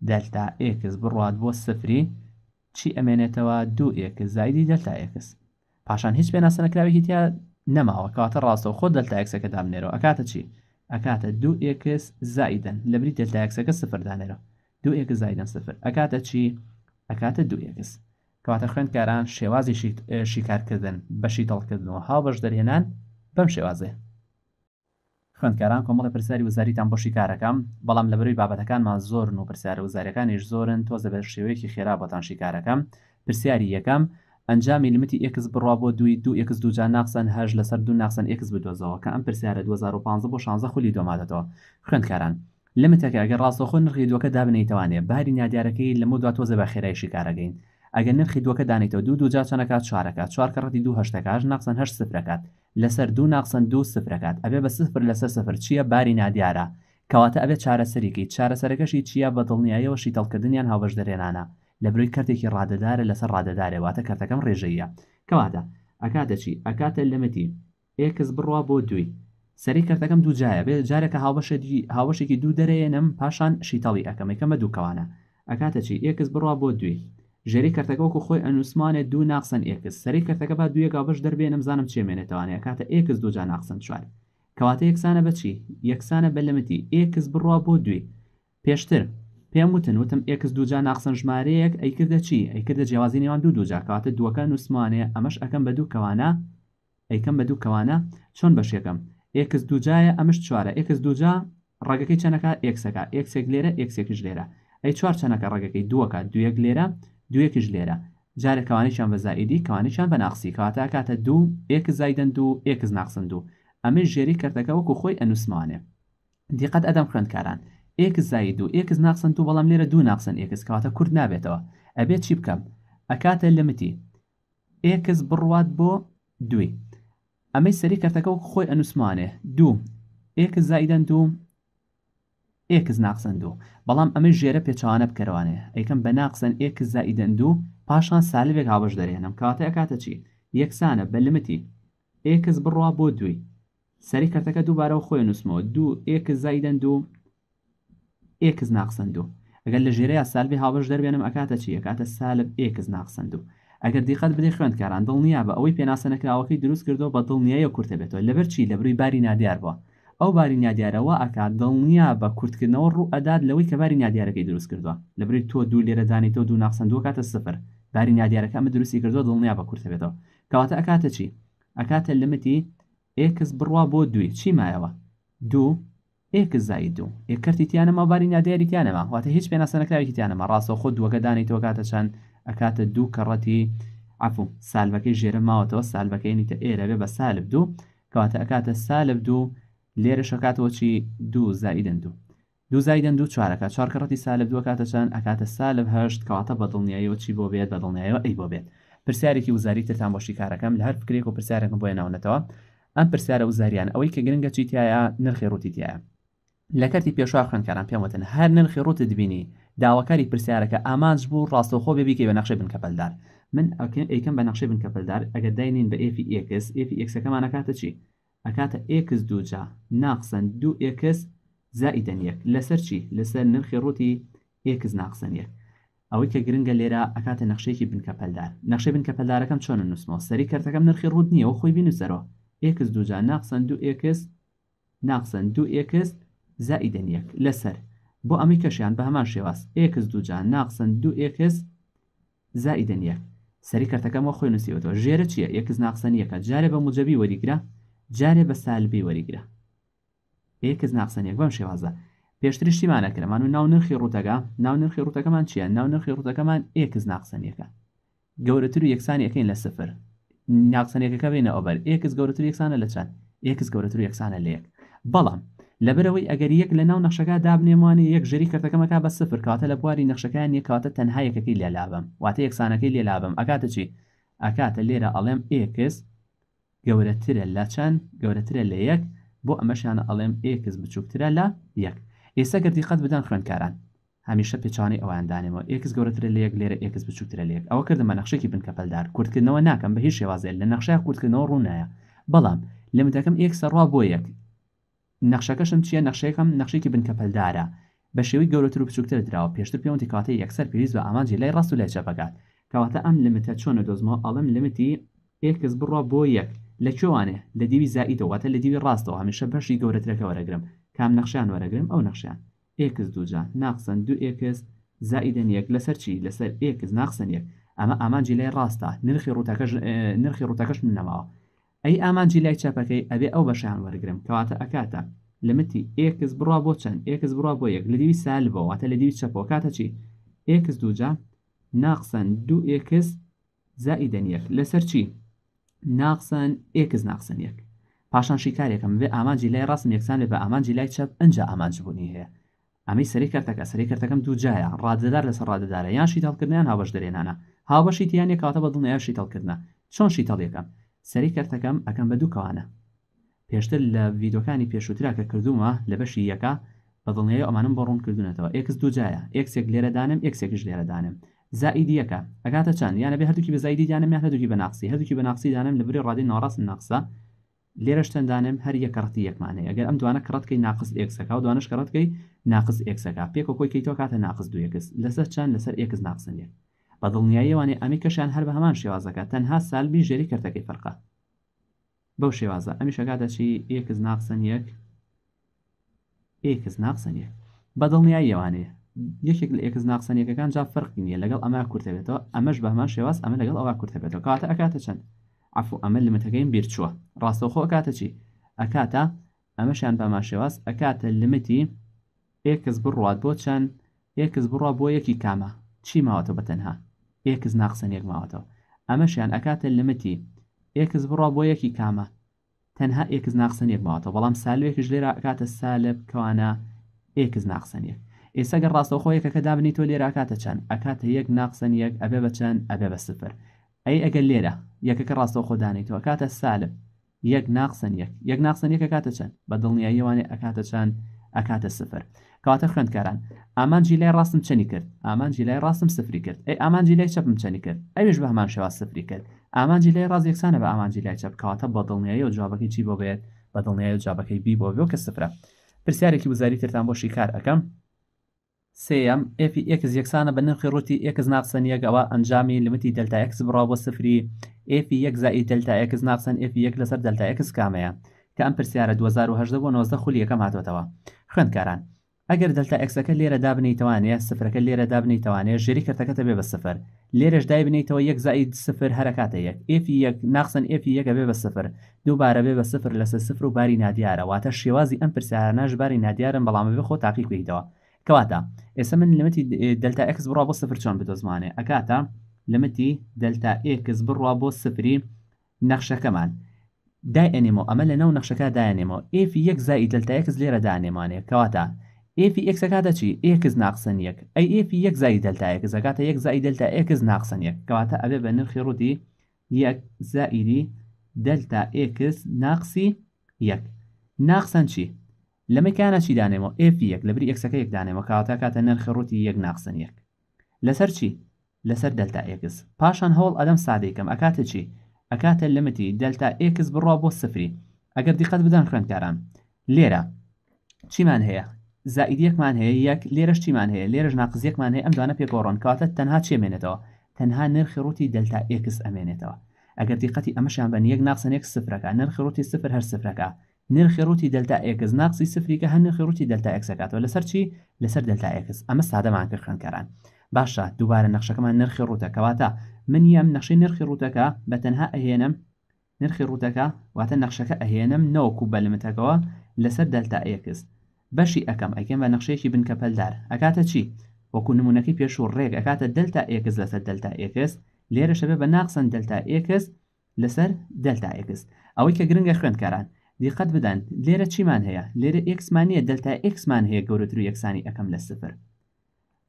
Speaker 1: دەلتا ئکس بڕات بۆ سفری چی ئەمێنێتەوە دوو ئێکس زایدی دەلتا ئکس پاشان هیچ پێناسە نەکراوێکی تیا نەماوە کاتە ڕاستەوە خۆ دەلتا ئەکسەکە دامنێرەوە ئەکاتە چی ئەکاتە دوو ئکس زایدن لەبری دەلتا ئەکسەکە سفردانێرەوە دوو ئێکس زایدان سفر ئەکاتە چی ئەکاتە دوو ئێکس کەواتە خوێندکاران شێوازی شیکارکردن بەشی تەڵکردنەوە هاوبەش دەرێنان بەم شێوازێ خوندکاران کۆمەڵی پرسیاری وزاریتان بۆ شیکارەکەم بەڵام لەبەروی بابەتەکانمان زۆرن و پرسیارە وزاریەکانیش زۆرن تۆزە بە شێوەیەکی خێرا بەتان شیکارەکەم پرسیاری یەکەم ئەنجامی لمتی ئکس بڕوا بۆ دوی دو ئکس دوجا ناقسەن هەش لەسەر دو ناقسەن ئکس بدۆزەوە کە ئەم پرسیارە 2015 بۆ 16 خولی دۆماتەوە خوێندکاران لەمە تێکاگە ڕاستەخۆ نرخی دووەکە دابنیتوانێت باری نادارەکەی لەمە دواتۆزە بە خێرایشی کارەگەین ئەگەر نرخی دووەکە دانیتەوە دوو دوو جاچەنەکات چوارەکە چوارکە ڕەتی دوو هەشتەکەش ناقسەن هەشت سفرەکات لەسەر دوو ناقسەن دوو سفرەکات ئەبێ بە سفر لەسەر سفر چییە باری نادیارە کەواتە ئەبێت چارەسەریکی چارەسەرەکەشی چییە بە دڵنیایەوە شیتەڵکردنیان هاوبەش دەرێنانە لە بروی کردێکی ڕاددارە لەسەر ڕاددارێ واتە کەرتەکەم ڕێژەیە کەواتە ئەکاتە چی ئەکاتە لەمەتی ئێکس بڕوا بۆ دوی سەری کردەکەم دوو جایە بێ جارێکە هاوبەشێکی هاوبەشێکی دوو دەرێنم پاشان شیتەڵی ئەەکەم یەکەمە دووکەوانە ئەکاتە چی یەکس بڕوا بۆ دوێ ژێری کردەکەوەکو خۆی ئەنووسمانێت دوو ناقسن ئێکس سەری کردەکە بە دویە گابش دەربێ نمزانم چێمێنێتوانێت کاتە ئێکس دوجا ناقسن چوار کەواتە یەکسانە بەچی یەکسانە بەلمەتی ئێکس بڕوا بۆ دوێ پێشتر پێم وتن وتم ئێکس دوجا ناقسن ژمارەیەک ئەیکردە چی ئەیکردە جیاوازی نێوان دوو دوجا کەواتە دووەکە نووسمانێ ئەمەش ئەەکەم بە دوو کەوانە ئەیکەم بە دوو کەوانە چۆن بەشێکم ئکس دوجایە ئەمش چوارە ئکس دوجا ڕگەکەی چەنەکە ئکسەکە ئکسێک لێرە ئکسێکش لێرە ئەی چوار چەنەکە ڕگەکەی دووەکە دویەک لێرە دویەکیش لێرە جارێکوانیشان بە زائیدی کەوانیشان بە ناخسی کاتە کاتە دوو ئکس زایدن دوو ئکس ناخسن دوو ئەمە ژێری کردەکە وەکو خۆی ئەنووسمانێ دیقەت ئەدەم خوێندکاران ئکس زاید و ئکس ناخسن دوو بەڵام لێرە دوو ناخسن ئکس کاتە کورد نابێتەوە ئەبێت چی بکەم ئەکاتە لەمتی ئکس بڕوات بۆ دوی ئەمەی سەری کەرتەکە و خۆی ئەنووسمانێ دوو ئێکە زایدەن دوو ئێکز ناقسەن دوو بەڵام ئەمە ژێرە پێچوانە بکەوانێ ئەیکەم بە ناقسەن ئێکز زائیدەن دوو پاشان سالبێک هاوەش دەرێنم کاتە ئەکاتە چی یەکسانە بە لمتی ئێکز بڕوا بۆ دوی سەری کەرتەکە دووبارەوە خۆی نووسمەوە دوو ئێکز زایدەن دوو ئێکز ناقسەن دوو ئەگەر لە ژێرەیە سالبی هاوەش دەربێنم ئەکاتە چی ئەکاتە سالب ئێکز ناقسەن دوو ئەگەر دیقەت بدەی خوێندکاران دڵنییا بە ئەوەی پێناسەنەکراوەکەی دروست کردەوە بە دڵنیایە کورتە بێتەوە لەبەر چی لەبروی باری نادیار بووە ئەو باری نادیارەوە ئەکات دڵنییا بە کورتکردنەوە ڕوو ئەداد لەوەی کە باری نادیارەکەی دروست کردووە لەبری تۆ دوو لێرەدانی تۆ دوو ناخسەندوە کاتە سفر باری نادیارەکە ئەمە دروستی کردو دڵنییا بە کورتە بێتەوە کەواتە ئەکاتە چی ئەکاتە لەمەتی ئێکس بڕوا بۆ دوێ چی مایەوە دوو ئێک زای دوو ئێکەرتی تیانەمە باری نادیاری تیانەمە واتە هیچ پێناسەنەکراوی تیانەمە ڕاستەوە خۆ دووەکەدانی تۆ کاتە چەند ئەکاتە دوو کەڕەتی ئەفو سالبەکەی ژێرە ماوەتەوە سالبەکەینی تە ئێرە بێ بە سالب دوو کەواتە ئەکاتە سالب دوو لێرە شکاتەوە چی دوو زائیدن دوو دوو زایدن دوو چوارەکە چوارکەڕەتی سالب دووە کاتە چەند ئەکاتە سالب هەشت کەواتە بەدڵنیایەوە چی بۆ بێت بەدڵنیایەوە ئەی بۆ بێت پرسیارێکی وزاری ترتان بۆشی کارەکەم لە هەر بکرێک و پرسیارەکەم بۆیە ناونەتەوە ئەم پرسیارە وزاریان ئەوەی کە گرنگە چیتیایە نرخی ڕووتی تایە لە کەتی پێشوا خوێنکاران پێمەتن هەر نرخی ڕووت دبینی داواکاری پرسیارەکە ئامانج بوو ڕاستەوخۆ ببیکە بە نەخشە بنکەپەلدار من ئەیکەم بە نەخشە بنکەپەلدار ئەگەر داینین بە ئFX FXەکەمان ئەکاتە چی ئەکاتە ئکس دوجا ناقسەن دو ئکس زائیدەن یەک لەسەر چی لەسەر نرخی ڕوتی ئکس ناقسەن یەک ئەوەی کە گرنگە لێرە ئەکاتە نەخشەیەکی بنکەپەلدار نەخشەی بنکەپەلدارەکەم چۆن نووسمەوە سەری کردەکەم نرخی ڕوت نییە و خۆی بینوسەرەوە ئکس دوجا ناقسەن دو ئکس ناقسەن دو ئکس زائیدەن یەک لەسەر بۆ ئەمەی کەشیان بە هەمان شێواز ئێکس دووجان ناقسن دوو ئێکس زائیدن یەک سەری کەرتەکەمەوە خۆی نووسیوەتەوە ژێرە چییە ئێکس ناقسن یەکە جارێ بە مجەبی وەریگرە جارێ بە سالبی وەریگرە ئێکس ناقسن یەک بەم شێوازە پێشتر شتیمانەکرمان و ناو نرخی ڕوتەکە ناو نرخی ڕوتەکەمان چییە ناو نرخی ڕوتەکەمان ئێکس ناقسن یەکە گەورەتر و یەکسان یەکەین لە سفر ناقسن یەکەکە بێنە ئۆبەر ئێکس گەورەتر یەکسانە لە چەند ئێکس گەورەتر یەکسانە لە یەک بەڵام لەبەرەوەی ئەگەر یەک لە ناو نەخشەکە دابنێمانی یەک ژری کردەکەمەکە بە سفر کاتە لە بواری نەخشەکان یەکاتە تەنها یەکەکەی لێلابم واتە یەکسانەکەی لێلابم ئەکاتە چی ئەکاتە لێرە ئەڵێم ئکس گەورەترە لە چەند گەورەترە لە یەک بۆ ئەمەشیانە ئەڵێم ئکس بچووکترە لە یەک ئێستا گردی قەت بدەن خوێندکاران هەمیشە پێچانی ئەویاندانەوە ئکس گەورەترە لە یەک لێرە ئکس بچووکترە لە یەک ئەوە کردمە نەخشێکی بن کەپەلدار کورتکردنەوە ناکەم بە هیچ شێوازێ لە نەخشای کورتکردنەوە ڕوونایە بەڵام لە متەکەم ئێکسەڕوا بۆ یەک نەخشەکەشم چیە نەخشەکەم نەخشێکی بنکە پەلدارە بە شێوی گەورەتر و بچووکتر درراوە پێشتر پێوەتی کاتی یەکسەر پێویست بە ئامانجی لای ڕاست و لای چەپەکات کەواتە ئەم لمتە چۆنە دۆزمەوە ئەڵم لمتی ئێکس بڕە بۆ یەک لە چۆوانێ لە دیوی زائیدەوەتە لە دیوی ڕاستەوە هەمیشە بەشی گەورەترەکە وەرەگرم کام نەخشیان وەرەگرم ئەو نەخشیان ئێکس دووجان ناقسەن دوو ئێکس زائیدەن یەک لەسەر چی لەسەر ئێکس ناقسەن یەک ئەمە ئامانجی لای ڕاستە نرخی ڕوتەکەش نرخی ڕوتەکەش منەماوە ئەی ئامانجی لای چاپەکەی ئەبێ ئەو بەشیان وەرگرم کەواتە ئەکاتە لەمەتی ئێکس بڕا بۆ چەند ئێکس بڕا بۆ یەک لە دیوی سالبەوەواتە لە دیوی چەپۆکاتە چی ئێکس دووجا ناقسەن دوو ئێکس زائیدەن یەک لەسەر چی ناقسەن ئێکس ناقسەن یەک پاشان شیکارێکم بێ ئامانجی لای ڕاستم یەکسان لێ بە ئامانجی لای چەپ ئەجا ئامانج بوونی هەیە ئەمەی سەری کردەکە سەری کردەکەم دووجایە ڕاددەدار لەسەر ڕاددەدارە یان شیتالکردنیان هاوبەش دەرێنانە هاوبەشی تیانێک کاتە بە دڵنیای شیتالکردە چۆن شیتەڵیەکەم سەری کەرتەکەم ئەەکەم بە دووکەوانە پێشتر لە ڤیددیوەکانی پێشوترا کە کردومە لە بەشی یەکە بەدڵنەیە ئەمانم بە ڕوون کردوونەتەوە ئکس دووجایە ئکسێک لێرەدانم ئکسێکش لێرەدانم زائیدیەکە ئەگاتە چەند یانە بێ هەردووکی بە زایدی دانم یا هەردووکی بە ناقسی هەردووکی بە ناقسی دانم لە بری ڕادی ناڕاست ناقسە لێرە شتەندانم هەر یەکڕتی یەکمانەیە ئەگەر ئەم دوانە کڕەتکەی ناقص ئکسەکە و دوانش کڕەتکەی ناقص ئکسەکە پێکۆ کۆی کەیتەوە کاتە ناقص دوکس لەسەر چەند لەسەر ئکس ناقسن یەک بە دڵنیاییەوانی ئەمیکەشیان هەر بە هەمان شێوازەکە تەنها سالبی ژێری کردەکەی فەرقە بەو شێوازە ئەمی شەکاتەچی یەکز ناقسەن یەک ئێکز ناقسەن یەک بە دڵنیاییەوانەیە یەکێک لە ئێکز ناقسەنیەکەکان جا فەرقی نیە لەگەڵ ئەمە کورتەبێتەوە ئەمەش بە هەمان شێواز ئەمە لەگەڵ ئەوە کورتەبێتەوە کاتە ئەکاتە چەند عفو ئەمە لمتەکەین بیرچووە ڕاستەوخۆ ئەکاتە چی ئەکاتە ئەمەشیان بەمان شێواز ئەکاتە لمتی ئێکس بڕوات بۆ چەند یەکس بڕوا بۆ یەکی کامە چی ماوەتە بەتەنها ئێکز ناقسەنێک ماوەتەوە ئەمەشیان ئەکاتە لمتی ئێکز بڕا بۆ یەکی کامە تەنها ئێکز ناقسەنێک ماوەتەوە بەڵام سالوێکیش لێرە ئەکاتە سالب کەوانە ئێکز ناقسەنێک ئێسەگە ڕاستەوە خۆیەکەکە دابنی تۆ لێرە ئاکاتە چەند ئەکاتە یەک ناقسەن یەک ئەبێ بە چەند ئەبێ بە سفر ئەی ئەگەر لێرە یەکەکە ڕاستەوە خۆدانیتەوە کاتە سالب یەک ناقسەن یەک یەک ناقسەن یەک ئەکاتە چەند بە دڵنیاییوانێ ئەکاتە چەند ئەکاتە سفر کەواتە خوێندکاران ئامانجی لای ڕاستم چنی کرد ئامانجی لای ڕاستم سفری کرد ئەی ئامانجی لای چەپم چنی کرد ئەوش بە هەمان شێوا سفری کرد ئامانجی لای ڕاز یەکسانە بە ئامانجی لای چەپ کەواتە بەدڵنیایی و جوابەکەی چی بۆ بێت بەدڵنیایی و جوابەکەی بی بۆ بێ کە سفرە پرسیارێکی وزاری ترتان بۆ شیکار ئەەکەم سم ئفی ئکس یەکسانە بە نرخی ڕوتی ئکس ناقسەن یەکەوە ئەنجامی لمتی دلتا ئەکس بڕا بۆ سفری ئفی یەک زایی دلتا ئەکس ناقسەن ئفی یەک لەسەر دلتا ئەکس کامەیە کە ئەم پرسیارە 2010 بۆ 19 خولی یەکەم هاتوێتەوە خوێندکاران ئەگەر دەلتا ئەکسەکە لێرە دابنیتوانێ سفرەکە لێرە دابنیتوانێ ژێری کردەکەتە بێ بە سفر لێرەش دای بنیتەوە یەک زائید سفر هەرکاتە یەک ئفی یەک ناخسن ئفی یەکە بێ بە سفر دووبارە بێ بە سفر لەسەر سفر و باری نادیارە واتە شێوازی ئەم پرسیاراناش باری نادیارم بەڵامەوێ خۆ تاقی کویتەوە کەواتە ئێستا من لەمەتی دەلتا ئەکس بڕوا بۆ سفر چۆن بدۆزمانێ ئەکاتە لەمەتی دەلتا ئکس بڕوا بۆ سفری نەخشەکەمان. دای ئەنیمۆ ئەمە لە ناو نەخشەکە داەنێمەوە ئفی یەک زایی دەلتا ئەکس لێرە دانێمانێ کەواتە ئفی ئەک ئەکاتە چی ئێکز ناقسەن یەک ئەی ئفی یەک زای دەلتایەک زەکاتە یەک زای دەلتا ئێکز ناقسەن یەک کەواتە ئەبێ بە نرخی ڕوودی یەک زائری دەلتا ئێکس ناقسی یەک ناقسەن چی لەمەکانە چی دانێمەوە ئفی یەک لەبری ئەکسەکە یەک دانێمە کاواتە کاتە نرخی ڕوتی یەک ناقسەن یەک لەسەر چی لەسەر دەلتا ئێکس پاشان هەوڵ ئەدەم سادەیکەم ئەکاتە چی ئەکاتە لەمەتی دەلتا ئێکس بڕوا بۆ سفری ئەگەر دیقەت بدەن خوێندکاران لێرە چیمان هەیە زائیدەکمان هەیە یەک لێرەش چیمان هەیە لێرەش ناقزیەکمان هەیە ئەم دوانە پێگۆڕۆن کاتە تەنها چێمێنێتەوە تەنها نرخی ڕوتی دەلتا ئکس ئەمێنێتەوە ئەگەر دیقەتی ئەمەشان بە یەک ناقسەنێک سفرەکە نرخی ڕوتی سفر هەر سفرەکە نرخی ڕوتی دەلتا ئکس ناقسی سفریکە هەر نرخی ڕوتی دەلتا ئەکسەکاتەوە لەسەر چی لەسەر دەلتا ئکس ئەمە سادەمان کرد خوێنکاران باشە دووبارە نەخشەکەمان نرخی ڕوتەکەواتە من یم نەخشی نرخی ڕوتەکە بە تەنها ئەهێنم نرخی ڕوتەکە واتە نەخشەکە ئەهێنم نەوەکو بەلمتەکەەوە لەسەر دەلتا ئکس بەشی ئەەکەم ئەکەم بە نەخشەیەکی بنکە پەلدار ئەکاتە چی؟ وەکو نمونونەکەی پێش و ڕێک ئەکاتە دلتا ئکس لەسەر دلتا ئکس لێرە شەبێ بە ناقسەن دلتا ئکس لەسەر دلتا ئکس ئەوەی کە گرنگە خوێندکاران دیقەت بدەن لێرە چیمان هەیە لێرە ئکسمانە دلتا ئکسمان هەیە گەورەتر و یەکسانی ئەەکەم لە سفر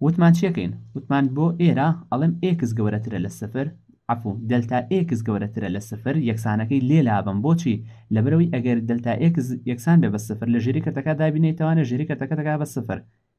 Speaker 1: وتمان چیەکەین وتمان بۆ ئێرە ئەڵم ئکس گەورەترە لە سفر عفو دلتا ئکس گەورەترە لە سفر یەکسانەکەی لێلابم بۆچی لەبەرەوەی ئەگەر دلتا ئکس یەکسان بێ بە سفر لە ژێری کەتەکە دابینێتوانە ژێری کەتەکەتەکە بە سفر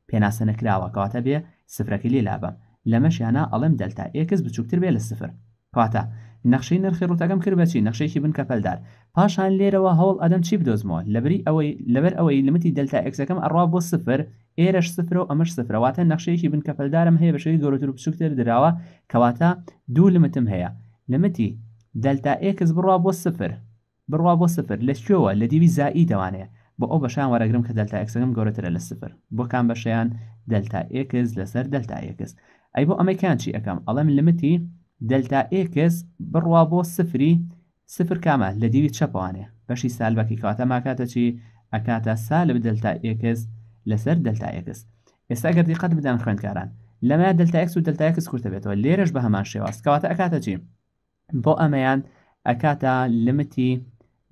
Speaker 1: پێناسە نەکراوە کەواتە بێ سفرەکە لێلابم لەمەشیانە ئەڵم دلتا ئکس بچووکتر بێ لە سفر کاتە نەخشەی نرخی ڕوتەکەم کرد بەچی نەخشەیەکی بن کەپەلدار پاشان لێرەوە هەوڵ ئەدەم چی بدۆزمەوە لەبری ئەوەی لەبەر ئەوەی لمتی دەلتا ئەکسەکەم ئەڕوا بۆ سفر ئێرەش سفر و ئەمەش سفرەواتە نەخشەیەکی بن کەپەلدارم هەیە بەشەی گەورەتر و بچووکتر درراوە کەواتە دوو لمتم هەیە لمتی دەلتا ئێکس بڕوا بۆ سفر بڕوا بۆ سفر لەشێوە لە دیوی زایی دەوانێت بۆ ئەو بەشان وەرەگرم کە دەلتا ئەکسەکەم گەورەترە لە سفر بۆ کام بەشیان دەلتا ئێکس لەسەر دەلتا ئێکس ئەی بۆ ئەمەکان چی ئەەکەم ئەڵەم لمتی دەلتا ئکس بڕوا بۆ سفری سفر کامە لە دیوی چەپوانێ بەشی سالبەکی کاتە ماکاتە چی ئەکاتە سالب دەلتا ئکس لەسەر دەلتا ئکس ئێستا گەردی قەت بدەن خوێندکاران لەمە دەلتا ئکس و دەلتا ئکس کورتە بێتەوە لێرەش بە هەمان شێواز کەواتە ئەکاتە چی بۆ ئەمەیان ئەکاتە لمتی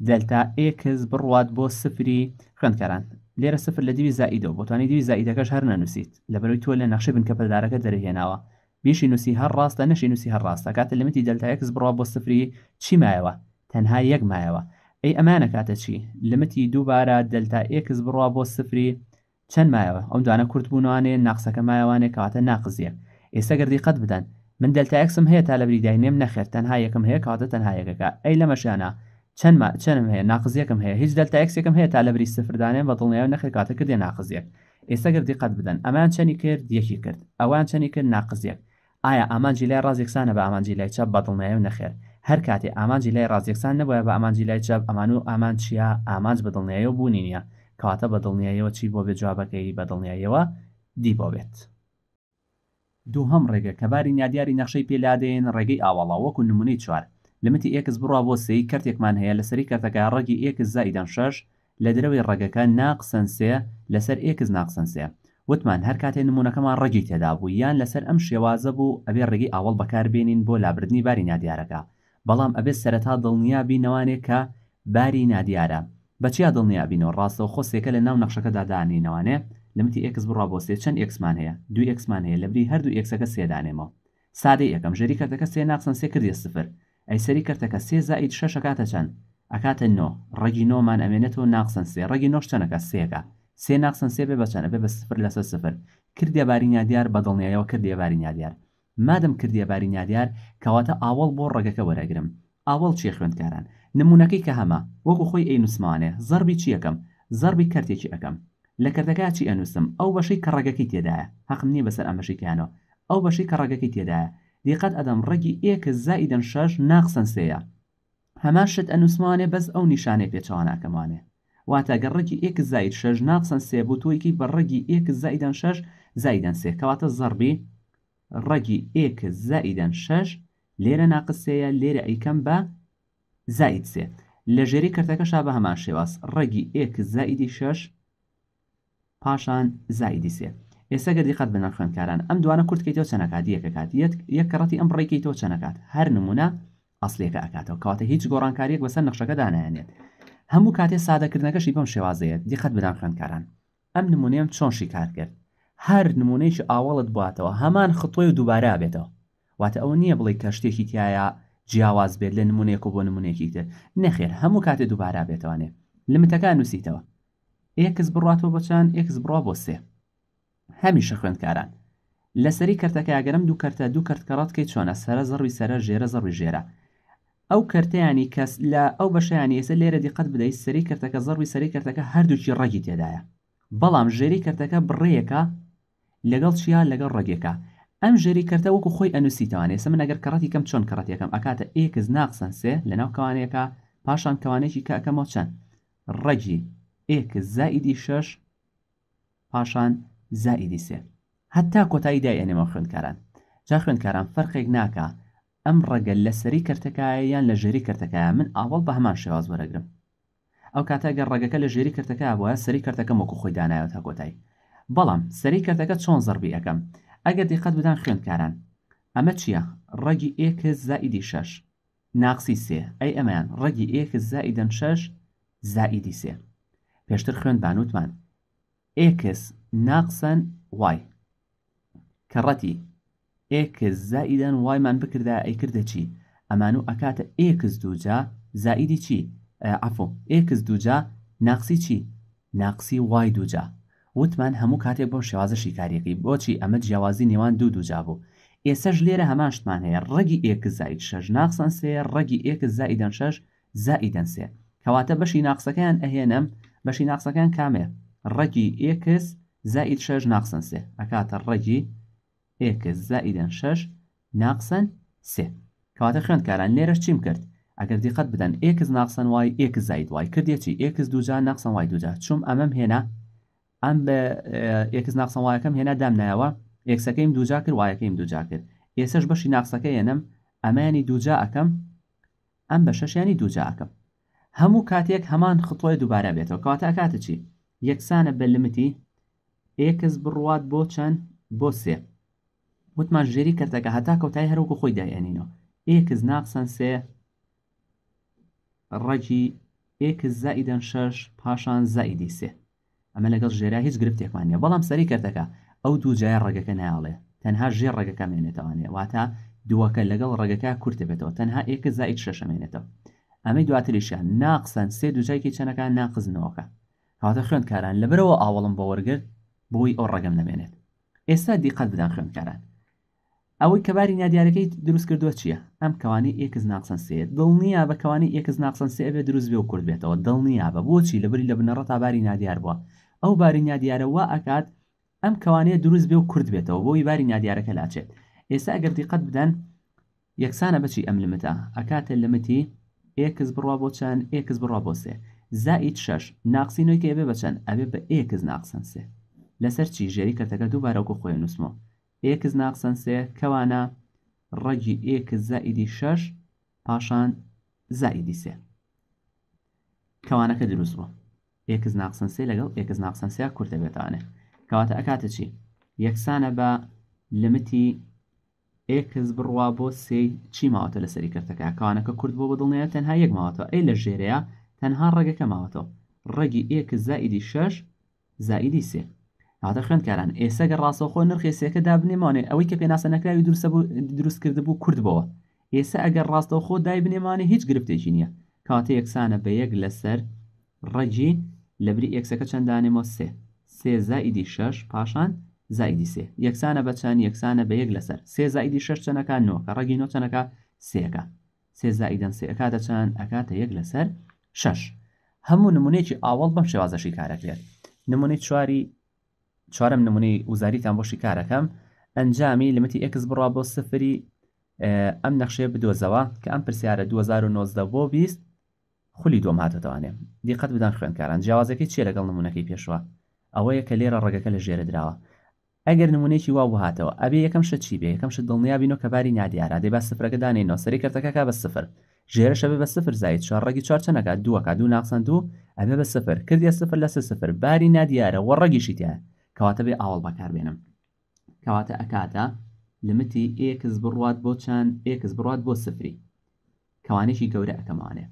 Speaker 1: دەلتا ئکس بڕوات بۆ سفری خوێندکاران لێرە سفر لە دیوی زائیدەوە بۆتوانی دیوی زائیدەکەش هەر نەنووسیت لەبەروی تۆ لە نەخشە بن کە پەدارەکە دەرهێناوە بیشی نووسی هەر ڕاستە نەشی نووسی هەر ڕاستە کاتە لەمەتی دەلتایەکس بڕوا بۆ سفری چی مایەوە تەنها یەک مایەوە ئەی ئەمانە کاتە چی لەمەتی دووبارە دەلتا ئکس بڕوا بۆ سفری چەند مایەوە ئەم دوانە کورت بوونوانێ ناقسەکە مایوانێ کاتە ناقزیە ئێستا گردی قەت بدەن من دەلتاکسم هەیە تا لە بریداینێم نەخێر تەنها یەکم هەیە کاتە تەنها یەکەکە ئەی لەمەشانە چەند چەندم هەیە ناقزیەکەم هەیە هیچ دەلتاکسێکم هەیە تا لە بری سفردانێن بەدڵنیاو نەخێر کاتە کردێ ناقزیەک ئێستا گردی قەت بدەن ئەمان چەنی کرد یەکی کرد ئەوان چەنی کرد ناقزیەک ئایا ئامانجی لای ڕازێکسانە بە ئامانجی لای چاپ بەدڵنایە و نەخێر هەر کاتێ ئامانجی لای ڕازێکسان نبووە بە ئامانجی لای چاپ ئەمان و ئامان چیە ئامانج بەدڵنیایە و بوونی نیە کاتە بەدڵنیایەوە چی بۆ بێ جوابەکەی بەدڵنیایەوە دی بۆ بێت. دووهەم ڕێگە کەباری نادیاری نەخشەی پێلادێن ڕێگەی ئاواڵا وەکو نمونەی چوار لمتی ئێکس بڕوا بۆ سی کردێکمان هەیە لەسەری کردەکە ڕێگی ئێکس زایدان شش لە درەوەی ڕێگەکە ناقسەنسێ لەسەر ئێکس ناقسەنسێ وتمان هەر کاتێ نمونونەکەمان ڕێگی تێدا بوو یان لەسەر ئەم شێوازە بوو ئەبێ ڕێگی ئاوڵ بەکاربێنین بۆ لابردنی باری نادیارەکە بەڵام ئەبێت سەرەتا دڵنیابی نەوانێک کە باری نادیارە بەچیا دڵنیابینەوە ڕاستەوە خۆسێکە لە ناو نەخشەکەدا دانینەوانێ لەمتی ئکس بڕا بۆ سێ چەند ئکسمان هەیە دو ئکسمان هەیە لەبری هەردوو ئکسەکە سێدانێمەوە سادەی یەکەم ژێری کردەکە سێ ناقسن سێ کردی سفر ئەیسەری کردەکە سێ زائید شەشەکاتە چەند ئەکاتە نۆ ڕێگی نۆمان ئەمێنێتەوە ناقسن سێ ڕێگی نۆشتەنەکە سێگە سێ ناخسن سێ بێ بەچەنە بێ بە سفر لەسەر سفر کردێ بارینیا دیار بەدڵنیایەوە کردێ بارینیا دیار مادەم کردێ بارینیا دیار کەواتە ئاوەڵ بۆ ڕێگەکە وەرەگرم ئاوەڵ چیە خوێندکاران نمونونەکەی کە هەما وەکو خۆی ئەینوسمانێ زەربی چیەکەم زەربی کەرتێکی ئەەکەم لە کردەکە چی ئەنووسم ئەو بەشەی کە ڕێگەکەی تێدایە حەقم نییە بەسەر ئەمەشیکیانەوە ئەو بەشەی کە ڕێگەکەی تێدایە دیقەت ئەدەم ڕێگی ئێکە زائیدەن شەش ناخسەنسەیە هەمان شت ئەنووسمانێ بەس ئەو نیشانەی پێچواناکەمانێ واتەگە ڕێکی ئێک زایت شەژ ناقسەن سێ بوو تۆیکی بە ڕێگی ئێک زایدان شەش زایدان سێ کەواتە زەربی ڕێگی ئێک زائیدان شەش لێرە ناقسەیە لێرە ئەیکەم بە زایت سێ لە ژێری کردەکەشا بە هەمان شێواز ڕێگی ئێک زائیدی شەش پاشان زایدی سێ ئێسەگە دیقەت بنە خوێندکاران ئەم دوانە کورتکەیتەوە چەنەکاتی یەکە کات یەکەڕەتی ئەم ڕێکیتەوە چەنەکات هەر نمونە ئەسلێکە ئەکاتەوە کەواتە هیچ گۆڕانکاریەک بەسەر نەخشەکە دانایەنێت هەموو کاتێ سادەکردنەکەشی بەم شێوازەیە دیقەت بدان خوێندکاران ئەم نمونەیەم چۆنشی کار کرد هەر نمونەیشی ئاوەڵت باتەوە هەمان خطۆی و دووبارە بێتەوە واتە ئەو نییە بڵی کە شتێکی تایە جیاواز بێت لە نمونێک و بۆ نمونێکی تر نەخێر هەموو کاتێ دووبارە بێتوانێ لمتەکان نووسیتەوە ئکس بڕاتەوە بە چند ئکس بڕا بۆ سێ هەمیشە خوێندکاران لەسەری کەرتەکە ئەگەرم دوو کەرتە دوو کەرتکەڕاتکەی چۆنە سەرە زەڕوی سەرە ژێرە زەڕوی ژێرە ئەو کردەیانی کەس لە ئەو بەشیان ئێستا لێرە دیقەت بدەیت سەری کردەکە زەڕوی سەری کردەکە هەردووچی ڕێگی تێدایە بەڵام ژێری کردەکە بڕێەکە لەگەڵ چیا لەگەڵ ڕێگەکە ئەم ژێری کردە وەکو خۆی ئەنووسیتوانێ سە من ئەگەر کەڕەتی کەم چۆن کەڕەتەکەم ئەکاتە ئێکز ناقسەن سێ لەناو کەوانەیەەکە پاشان کەوانێکی کەکەمەوە چەند ڕەجی ئێکز زائیدی شەش پاشان زائیدی سێ هەتا کۆتایی دای ئەنێمە خوێندکاران جا خوێندکاران فەرقێک ناکە ئەم ڕەگە لە سەری کردەکایە یان لە ژێری کردەکایە من ئاوەڵ بە هەمان شێواز وەرەگرم ئەو کاتەگە ڕێگەکە لە ژێری کردەکە بووە سەری کردەکە وەکو خۆی دانایەوە تا کۆتایی بەڵام سەری کردەکە چۆن زەربی ئەەکەم ئەگەر دقت بدان خوێندکاران ئەمە چییە ڕەگی ئێکە زائیدی شەش ناقسی سێ ئەی ئەمەیان ڕەگی ئێکە زائیدەن شەش زائیدی سێ پێشتر خوێند بانوتمان ئێکس ناقسەن وای کە ڕەتی ئێکس زائیدەن وایمان بکردا ئەیکردە چی ئەمان و ئەکاتە ئێکس دووجا زائیدی چی ئەفۆ ئێکس دووجا ناقسی چی ناقسی وای دووجا وتمان هەموو کاتێک بۆ شێوازەشی کارێکی بۆچی ئەمە جیاوازی نێوان دوو دووجا بوو ئێسەش لێرە هەماشتمان هەیە ڕەگی ئێکس زائید شەش ناقسان سێ ڕەگی ئێکس زائیدەن شەش زائیدەن سێ کەواتە بەشی ناقسەکەیان ئەهێنم بەشی ناقسەکان کامێ ڕەگی ئێکس زائید شەش ناقسن سێ ئەکاتە ڕەگی ئێکە زائیدەن شەش ناقسەن سێ کەواتە خوێندکاران لێرە چیم کرد ئەگەر دیقەت بدەن ئێکز ناقسەن وای ئێک زاید وای کردێکی ئێکز دوجار ناقسەن وای دوجار چوم ئەمەم هێنا ئەم بە ئێکز ناقسەن وایەکەم هێنا دامنایەوە ئێکسەکەیم دوجا کرد وایەکەیم دوجا کرد ئێسش بەشی ناقسەکە هێنم ئەمانی دوجا ئەەکەم ئەم بە شەشیانی دوجاکەم هەموو کاتێک هەمان خطۆی دووبارە بێتەوە کاتە ئەکاتە چی یەکسانە بە لمتی ئێکس بڕوات بۆ چەند بۆ سێ وتمان ژێری کردەکە هەتا کەوتای هەروکو خۆی دایێنینەوە ئێکز ناقسەن سێ ڕەجی ئێکز زائیدەن شەش پاشان زائیدی سێ ئەمە لەگەڵ ژێرا هیچ گرفتێکمان نیە بەڵام سەری کردەکە ئەو دوو جای ڕێگەکە ناڵێ تەنها ژێر ڕێگەکە مێنێتەوانێ واتە دووەکە لەگەڵ ڕێگەکە کورتە بێتەوە تەنها ئێکە زائید شەشەمێنێتەوە ئەمەی دواتریشیان ناقسەن سێ دوجایکی چەنەکە ناقزنەوەکە هاتە خوێندکاران لەبەرەوە ئاوەڵم بە وەرگرت بۆی ئەو ڕەگەم نەمێنێت ئێستا دیقەت بدەن خوێندکاران ئەوەی کەباری نادیارەکەی دروست کردووە چییە ئەم کەوانی ئێکز ناقسەن سێت دڵ نییە بە کەوانی ئێکز ناقسەن سێ بێ دروست بێ و کورد بێتەوە دڵ نییە بە بۆچی لە بری لە بنەڕە تاباری نادیار بووە ئەو باری نادیارە وا ئەکات ئەم کەوانەیە دروست بێ و کورد بێتەوە بۆی باری نادیارەکە لاچێت ئێستا ئەگەر دیقەت بدەن یەکسانە بچی ئەم لمتە ئەکاتە لەمەتی ئێکز بڕوا بۆ چەند ئێکز بڕوا بۆ سێ زائیت شەش ناقسینەوەی کە ئەبێ بەچەند ئەبێ بە ئێکز ناقسەن سێ لەسەر چی ژێری کەتەکە دووبارەوەکو خۆی نووسمەوە ئێکز ناقسەن سێ کەوانە ڕەجی ئێکز زائیدی شەش پاشان زائیدی سێ کەوانەکە دروست بوو ئێکز ناقسەن سێ لەگەڵ ئێکز ناقسەن سێ کورتە بێتوانێ کەواتە ئەکاتە چی یەکسانە بە لمتی ئێکز بڕوا بۆ سێ چی ماوەتە لەسەری کردەکە کەوانەکە کورد بۆ بەدڵنێە تەنها یەک ماوەتەوە ئەی لە ژێرەیە تەنها ڕێگەکە ماوەتەوە ڕێگی ئێکز زائیدی شەش زائیدی سێ ئاتە خوێندکاران ئێسەگە ڕاستەخۆ نرخی سێکە دابنێمانێ ئەوەی کە پێناسەنەکراوی دروستکرد بوو کورد بووە ئێسا ئەگەر ڕاستەخۆ دای بنێمانێ هیچ گرفتێکی نییە کاتە یەکسانە بە یەک لەسەر ڕەجی لەبری یەکسەکە چەندانێمە سێ سێ زائیدی شەش پاشان زایدی سێ یەکسانە بە چەند یەکسانە بە یەک لەسەر سێ زائیدی شەش چەنەکە نۆکە ڕگی نۆچەنەکە سێەکە سێ زائیدەن سێ ئەکاتە چەند ئەکاتە یەک لەسەر شەش هەموو نمونێکی ئاوەڵ بەم شێوازەشی کارەکرێت نمونەی چواری چوارم نمونەی وزاریتان بۆ شکارەکەم ئەنجامی لمەتی ئەکس بڕوا بۆ سفری ئەم نەخشەیە بدۆزەوە کە ئەم پرسیارە 2009 بۆ 20 خولی دۆم هاتەوانێ دیقەت بدەن خوێنکاران جیاوازەکەی چێ لەگەڵ نمونونەکەی پێشوە ئەوەیە کە لێرە ڕێگەکە لە ژێرە درراوە ئەگەر نمونێکی وا بهاتەوە ئەبێ یەکەم شە چی بێ یەکەم شە دڵنیابین و کەباری نادیارە دەی با سفرەکەدانی نۆسەری کردەکەکە بە سفر ژێرەشە بە سفر زایت چوار ڕێگی چوارچەنەکە دووەکە دوو ناقسەند دوو ئەبێ بە سفر کردی سفر لە سە سفر باری نادیارە وە ڕەگیشی تیا کەواتە بێ ئاوڵ بەکاربێنم کەواتە ئەکاتە لمتی ئێکس بڕات بۆ چەند ئێکس بڕات بۆ سفری کەوانێکی گەورە ئەەکەمانێ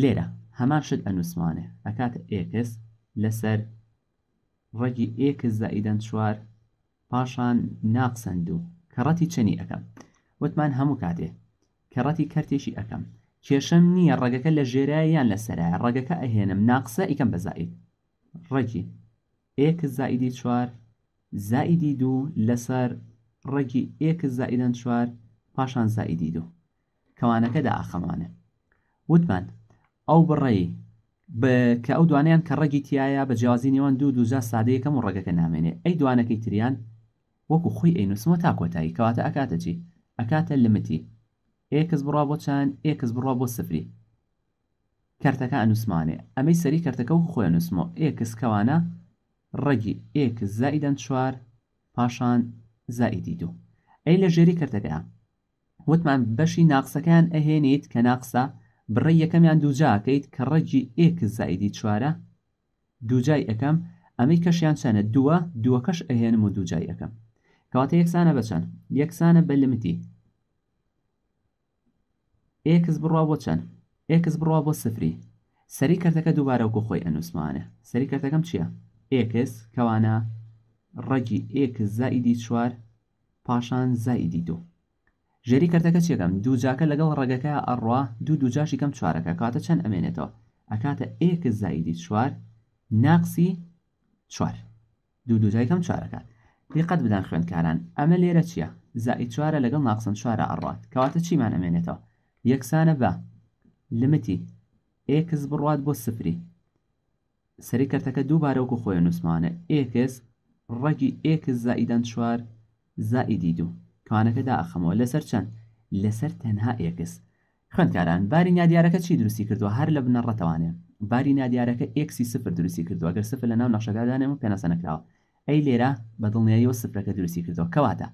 Speaker 1: لێرە هەمان شت ئەنووسمانێ ئەکاتە ئێکس لەسەر ڕێگی ئێکس زائیدەن چوار پاشان ناقسەند و کەڕەتی چنی ئەەکەم وتمان هەموو کاتێ کەڕەتی کەرتێکی ئەەکەم کێشەم نییە ڕێگەکە لە ژێراییان لەسەرە ڕێگەکە ئەهێنم ناقسە ئیکەم بەزایید ڕێکی ئێک زائیدی چوار زائیدی دوو لەسەر ڕێگی ئێک زائیدەن چوار پاشان زائیدی دوو کەوانەکەدا ئاخەمانە وتمان ئەو بڕێ کە ئەو دوانیان کە ڕێگی تایە بە جیازی نێوان دوو دوجا سادەیەکەم و ڕێگەکە نامێنێ ئەی دوانەکەی تریان وەکو خۆی ئەینوسمە تا کۆتایی کەواتە ئەکاتە چی ئەکاتە لمتی ئێکس بڕا بۆ چند ئێکس بڕا بۆ سفری کارتەکە ئەنووسمانێ ئەمەی سەری کارتەکە و خۆی نووسمەوە ئێکس کەوانە ڕێگی ئێک زائیدەن چوار پاشان زائیدی دوو ئەی لە ژێری کردەبێ وتمان بەشی ناقسەکان ئەهێنیت کە ناقسە بڕێ یەکەمیان دووجاکەیت کە ڕەجی ئێک زائیدی چوارە دووجای یەکەم ئەمەی کەشیان چەنە دووە دووەکەش ئەهێنم و دووجای یەکەم کەواتە یەکسانە بەچەند یەکسانە بە لمتی ئێکس بڕوا بۆ چەند ئێکس بڕوا بۆ سفری سەری کردەکە دووبارە وکو خۆی ئەنووسمانە سەری کردەکەم چییە؟ ئێکس کەوانە ڕەگی ئێکس زائیدی چوار پاشان زائیدی دوو ژێری کردەکە چێکەم دوو جاکە لەگەڵ ڕێگەکە ئەڕوا دوو دووجاشی کەم چوارەکە کاتە چەند ئەمێنێتەوە ئەکاتە ئێکس زائیدی چوار ناقسی چوار دوو دووجای کەم چوارەکە دقت بدەن خوێندکاران ئەمە لێرە چییە زائید چوارە لەگەڵ ناقسن چوارە ئەڕات کەواتە چیمان ئەمێنێتەوە یەکسانە بە لمتی ئێکس بڕات بۆ سفری سەری کەرتەکە دووبارە وکو خۆیان نووسمانە ئێکس ڕەگی ئێکس زائیدەن چوار زائیدی دوو کانەکە داخەمەوە لەسەر چەند لەسەر تەنها ئێکس خوێندکاران باری نادیارەکە چی دروستی کردووە هەر لە بنەڕەتەوانێ باری نادیارەکە ئێکسی سفر دروستی کردووە گەر سفر لە ناو نەخشەکەدانێمە پێنەسەنەکراوە ئەی لێرە بەدڵنیاییەوە سفرەکە دروستی کردەوە کەواتە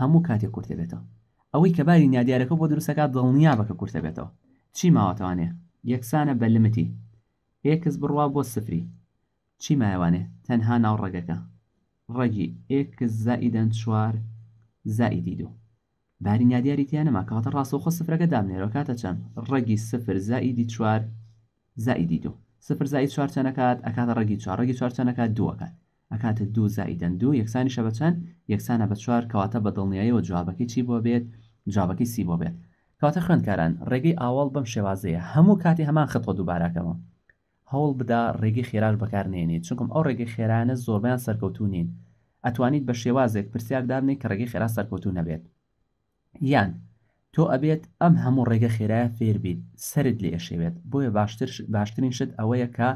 Speaker 1: هەموو کاتێک کورتە بێتەوە ئەوەی کە باری نادیارەکە بۆ دروستەکە دڵنییا بەکە کورتە بێتەوە چی ماوەتوانێ یەکسانە بە لمتی ئێکس بڕوا بۆ سفری چی مایوانێ تەنها ناوڕێگەکە ڕێگی ئێکس زائیدەن چوار زائیدی دوو باری نادیاری تیانەما کاتە ڕاستۆخۆ سفرەکە دامنێرۆ کاتە چەند ڕێگی سفر زائیدی چوار زائیدی دوو سفر زایی چوار چەنەکات ئەکاتە ڕێگی چوار ڕێگی چوار چەنەکات دووەکات ئەکاتە دوو زائیدەن دوو یەکسانی شە بەچەند یەکسانە بە چوار کەواتە بە دڵنیاییەوە جوابەکەی چی بۆ بێت جوابەکەی سی بۆ بێت کاتە خوێندکاران ڕێگەی ئاوەڵ بەم شێوازەیە هەموو کاتی هەمان خەتۆ دووباراکەمە هەوڵ بدا ڕێگەی خێراش بەکارنێنێ چونکم ئەو ڕێگەی خێرانە زۆربیان سەرکەوتون نین ئەتوانیت بە شێوازێک پرسیاردارنێ کە ڕێگەی خێرا سەرکەوتون نەبێت یان تۆ ئەبێت ئەم هەموو ڕێگە خێرایە فێربیت سرد لێ ئەشێوێت بۆیە باشترین شت ئەوەیە کە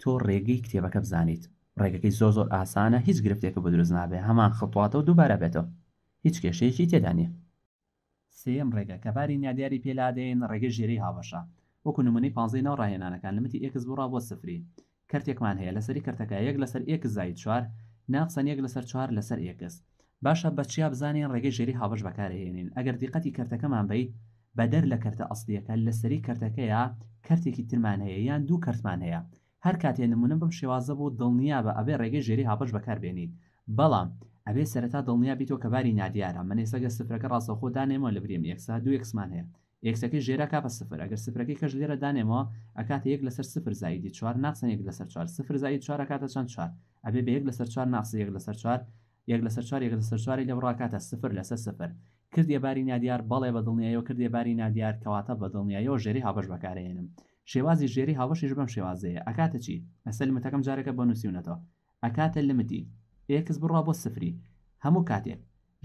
Speaker 1: تۆ ڕێگەی کتێبەکە بزانیت ڕێگەکەی زۆ زۆر ئاسانە هیچ گرفتێکە بە دروست نابێ هەمان خڵاتەوە دووبارە بێتەوە هیچ کێشەیەکی تێدانە سێم ڕێگە کەباری نادیاری پێلادێن ڕێگە ژێری هاوەشە وەکو نمونەی پانزەی ناو ڕاهێنانەکان لەمەتی ئێکس بۆ ڕابوە سفری کەرتێکمان هەیە لەسەری کەرتەکە یەک لەسەر ئێک زایید چوار ناقسەن یەک لەسەر چوار لەسەر ئێکس باشە بەچیا بزانین ڕێگەی ژێری هاوبش بەکارهێنین ئەگەر دیقەتی کەرتەکەمان بیت بەدەر لە کەرتە ئەسلیەکە لەسەری کەرتەکەیە کەرتێکی ترمان هەیە یان دوو کەرتمان هەیە هەر کاتێ نمونە بم شێوازە بوو دڵنیا بە ئەبێ ڕێگەی ژێری هاپەش بەکاربێنیت بەڵام ئەبێ سەرەتا دڵنیا بیتۆ کەباری نادیارە منێ سەگە سفرەکە ڕاستەخۆ دانێمەوە لە برێم یەکسا دوو یەکسمان هەیە یەکسەکەی ژێرا کاپە سفر ئەگەر سفرەکەی کەش لێرە دانێمەوە ئەکات یەک لەسەر سفر زایدی چوار ناخسن یەک لەسەر چوار سفر زایی چوار ئەکاتە چەند چوار ئەبێ بە یەک لەسەر چوار ناخسی یەک لەسەر چوار یەک لەسەر چوار یەک لەسەر چواری لە ڕاکاتە سفر لەسەر سفر کردێ باری نادیار بەڵێ بەدڵنیایەوە کردێ باری نادیار کەواتە بەدڵنیایەوە ژێری هاوبش بەکارێنم شێوازی ژێری هاوبشیش بەم شێوازەیە ئەکاتە چی ئەسەر متەکەم جارەکە بۆ نووسونەتەوە ئەکاتە لمتی ئێکس بڕوا بۆ سفری هەموو کاتێک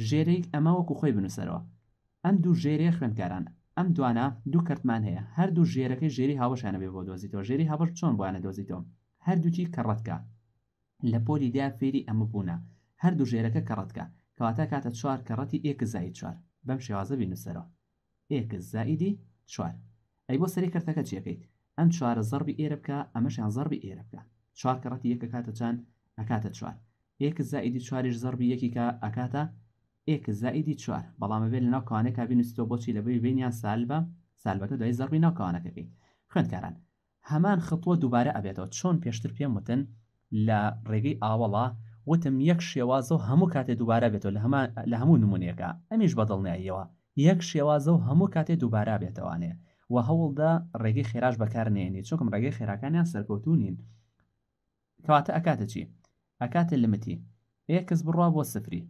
Speaker 1: ژێرەی ئەمە وەکو خۆی بنووسەرەوە ئەم دوو ژێرەیە خوێندکارانە ئەم دوانە دوو کەرتمان هەیە هەردوو ژێرەکەی ژێری هاوەشانە بێ بۆ دۆزیتەوە ژێری هاوەش چۆن بوانە دۆزیتەوە هەردووکی کەڕەتکە لە پۆلی دیا فێری ئەمە بوونە هەردوو ژێرەکە کەڕەتکە کەواتە کاتە چوار کەڕەتی ئێکزایی چوار بەم شێوازە بینوسەرەوە ئێکز زائیدی چوار ئەی بۆ سەری کەرتەکە چیەکەیت ئەم چوارە زەربی ئێرە بکە ئەمەشیان زەربی ئێرە بکە چوار کەڕەتی یەکە کاتە چەند ئەکاتە چوار ئێکز زائیدی چواریش زەربی یەکی کە ئەکاتە ئێک زائیدی چوار بەڵامە بێت لە ناوکانێک بینستەوە بۆچی لەبێ بینیان سالبە سالبەکە دوای زەڕوی ناوکانەکە بین خوێندکاران هەمان خەتووە دووبارە ئەبێتەوە چۆن پێشتر پێم وتن لە ڕێگەی ئاوەڵا وتم یەک شێوازە و هەموو کاتێ دووبارە بێتەوە لە هەموو نمونونەکە ئەمیش بەدڵنیاییەوە یەک شێوازە و هەموو کاتێ دووبارە بێتەوانێ و هەوڵدا ڕێگەی خێراش بەکارنێنی چۆکم ڕێگەی خێراکانیان سەرکەوتو نین کەواتە ئەکاتە چی ئەکاتە لمتی ئێ کەس بڕوا بۆ سفری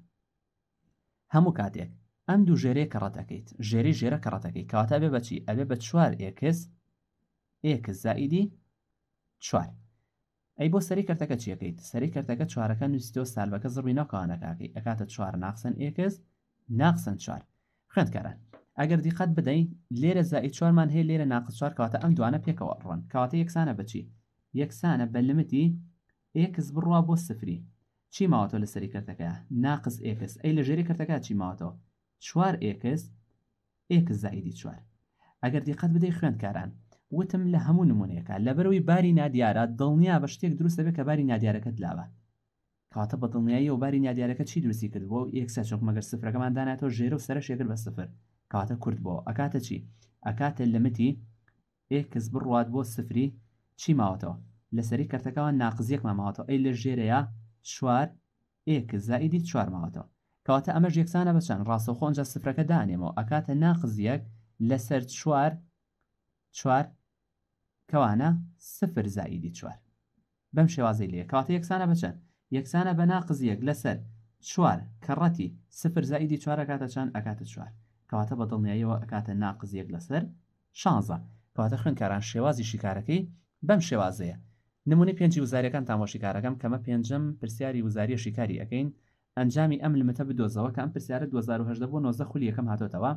Speaker 1: هەموو کاتێک ئەم دوو ژێرەیە کەڕەتەکەیت ژێری ژێرە کەڕەتەکەی کەواتا بێ بەچی ئەبێ بە چوار ئێکس ئێکس زائیدی چوار ئەی بۆ سەری کردەکە چیەکەیت سەری کردەکە چوارەکە نووسیتەوە سالبەکە زڕوی ناوکەوانەکەکەی ئەکاتە چوار ناخسن ئێکس ناخسن چوار خوێندکاران ئەگەر دیقەت بدەین لێرە زای چوارمان هەیە لێرە ناقص چوار کاتە ئەم دوانە پێکەوە ڕۆن کاتە یەکسانە بچی یەکسانە بە لمتی ئێکس بڕوا بۆ سفری چی ماوەتەوە لە سەری کردەکە ناقص ئکس ئەی لە ژێری کردەکە چی ماوەتەوە چوار ئکس ئکس زایدی چوار ئەگەر دیقەت بدەی خوێندکاران وتم لە هەموو نمونونەکە لەبەرەوەی باری نادیارە دڵنیا بە شتێک دروست دەبێت کە باری نادیارەکەت لاوە کاتە بە دڵنیایی و باری نادیارەکە چی درستی کرد بۆ ئکس چۆک مەگەر سفرەکەمان داناتەوە ژێرە و سەر شێگر بە سفر کاتە کورد بۆ ئەکاتە چی ئەکاتە لەمەتی ئکس بڕوات بۆ سفری چی ماوەتەوە لەسەری کەرتەکەەوە ناقزیەک ماماوەتەوە ئەی لە ژێرەیە چوار ئێک زائیدی چوار ماوەتەوە کەواتە ئەمەش یەکسانە بەچەند ڕاستەخۆنجە سفرەکە دانێمەوە ئەکاتە ناقزیەک لەسەر چوار چوار کەوانە سفر زائیدی چوار بەم شێوازەی لە کاتە یەکسانە بچەند یەکسانە بە ناقزیەک لەسەر چوار کەڕەتی سفر زائیدی چوار ئەکاتە چەند ئەکاتە چوار کەواتە بە دڵنیاییەوە ئەکاتە ناقزیەک لەسەر شانزە کەواتە خوێنکاران شێوازی شیکارەکەی بەم شێوازەیە نمونی پێنجی وزاریەکان تامۆشیکارەکەم کەمە پێنجم پرسیاری وزاری شیکاری ئەەکەین ئەنجامی ئەم لمتە بدۆزەوە کە ئەم پرسیارە 2010 بۆ 19 خولی یەکەم هاتۆتەوە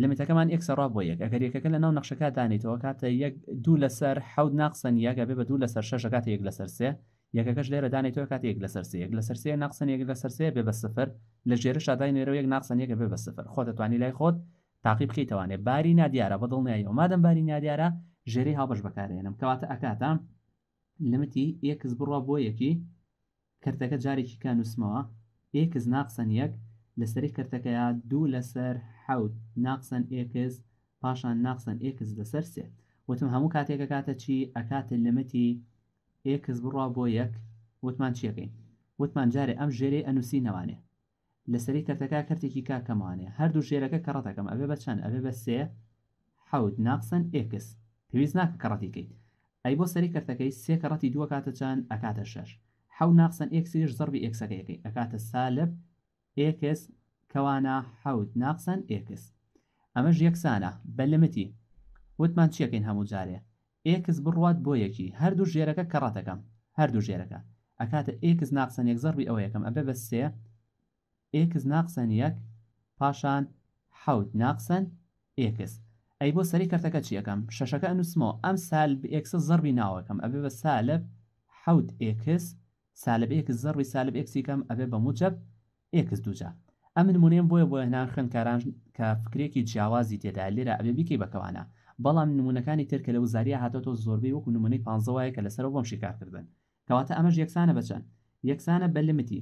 Speaker 1: لمتەکەمان یەکسەڕا بۆ یەک ئەگەر یەکەکە لە ناو نەخشەکە دانیتەوە کاتە یەک دوو لەسەر حەود ناقسەن یەکە بێ بە دوو لەسەر شەشەکات یەک لەسەر سێ یەکەکەش لێرە دانیتەوە کات یەک لەسەر یەک لەسەر سێ ناقسەن یەک لەسەر سێ بێ بە سفر لە ژێرە شادای نێرەوە یەک ناقسەن یەکە بێ بە سفر خۆ دەتوانی لای خۆت تاقیب بکەیتوانێ باری نادیارە بەدڵ نیایەوە مادەم باری نادیارە ژێری هاوبش بەکارێنم کەواتە ئەکاتە لەمەتی ئێکس بڕوا بۆ یەکی کردەکە جارێکی کانووسمەوە ئێکس ناقسەن یەک لەسەری کردەکەیە دوو لەسەر حوت ناقسەن ئێکس پاشان ناقسەن ئێکس لەسەر سێ وتم هەموو کاتێکە کاتە چی ئەکاتە لەمەتی ئێکس بڕوا بۆ یەک وتمان چیەکەین وتمان جارێ ئەم ژێرەی ئەنووسی نەوانێ لەسەری کەرتەکە کردێکی کاکەمانێ هەردوو ژێرەکە کەڕەتەکەم ئەبێ بە چەند ئەبێ بە سێ حوت ناقسەن ئێکس پێویست ناکە کەڕەتیکەیت ئەی بۆ سەری کردەکەی سێ کەڕەتی دووە کاتە چەند ئەکاتە شەش حو ناقسن ئکسش زەربی ئکسەکەیەکەی ئەکاتە سالب ئکس کەوانە حەوت ناقسەن ئکس ئەمەش یەکسانە بەلمەتی وتمان چیەکەین هەموو جارێ ئکس بڕوات بۆ یەکی هەردوو ژێرەکە کەڕاتەکەم هەردوو ژێرەکە ئەکاتە ئکس ناقسەن یەک زەربی ئەوە یەکەم ئەبێ بە سێ ئکس ناقسەن یەک پاشان حەوت ناقسەن ئکس ئەی بۆ سەری کەرتەکە چیەکەم شەشەکە ئەنووسمەوە ئەم سال ئکس زەربی ناوەکەم ئەبێ بە سالب حوت ئکس سالب ئکس زەربی سالب ئکسیکەم ئەبێ بە موجب ئکس دوجا ئەم نمونێم بۆیە بۆ هێنان خوێنکاران کە فکرێکی جیاوازی تێدا لێرە ئەبێ بیکەی بەکەوانە بەڵام نمونونەکانی ترکە لە وزاریە هاتۆ زۆربەی وەکو نمونەی پانزەوەیە کە لەسەر بۆم شکارکردن کەواتە ئەمەش یەکسانە بچەند یەکسانە بە لمتی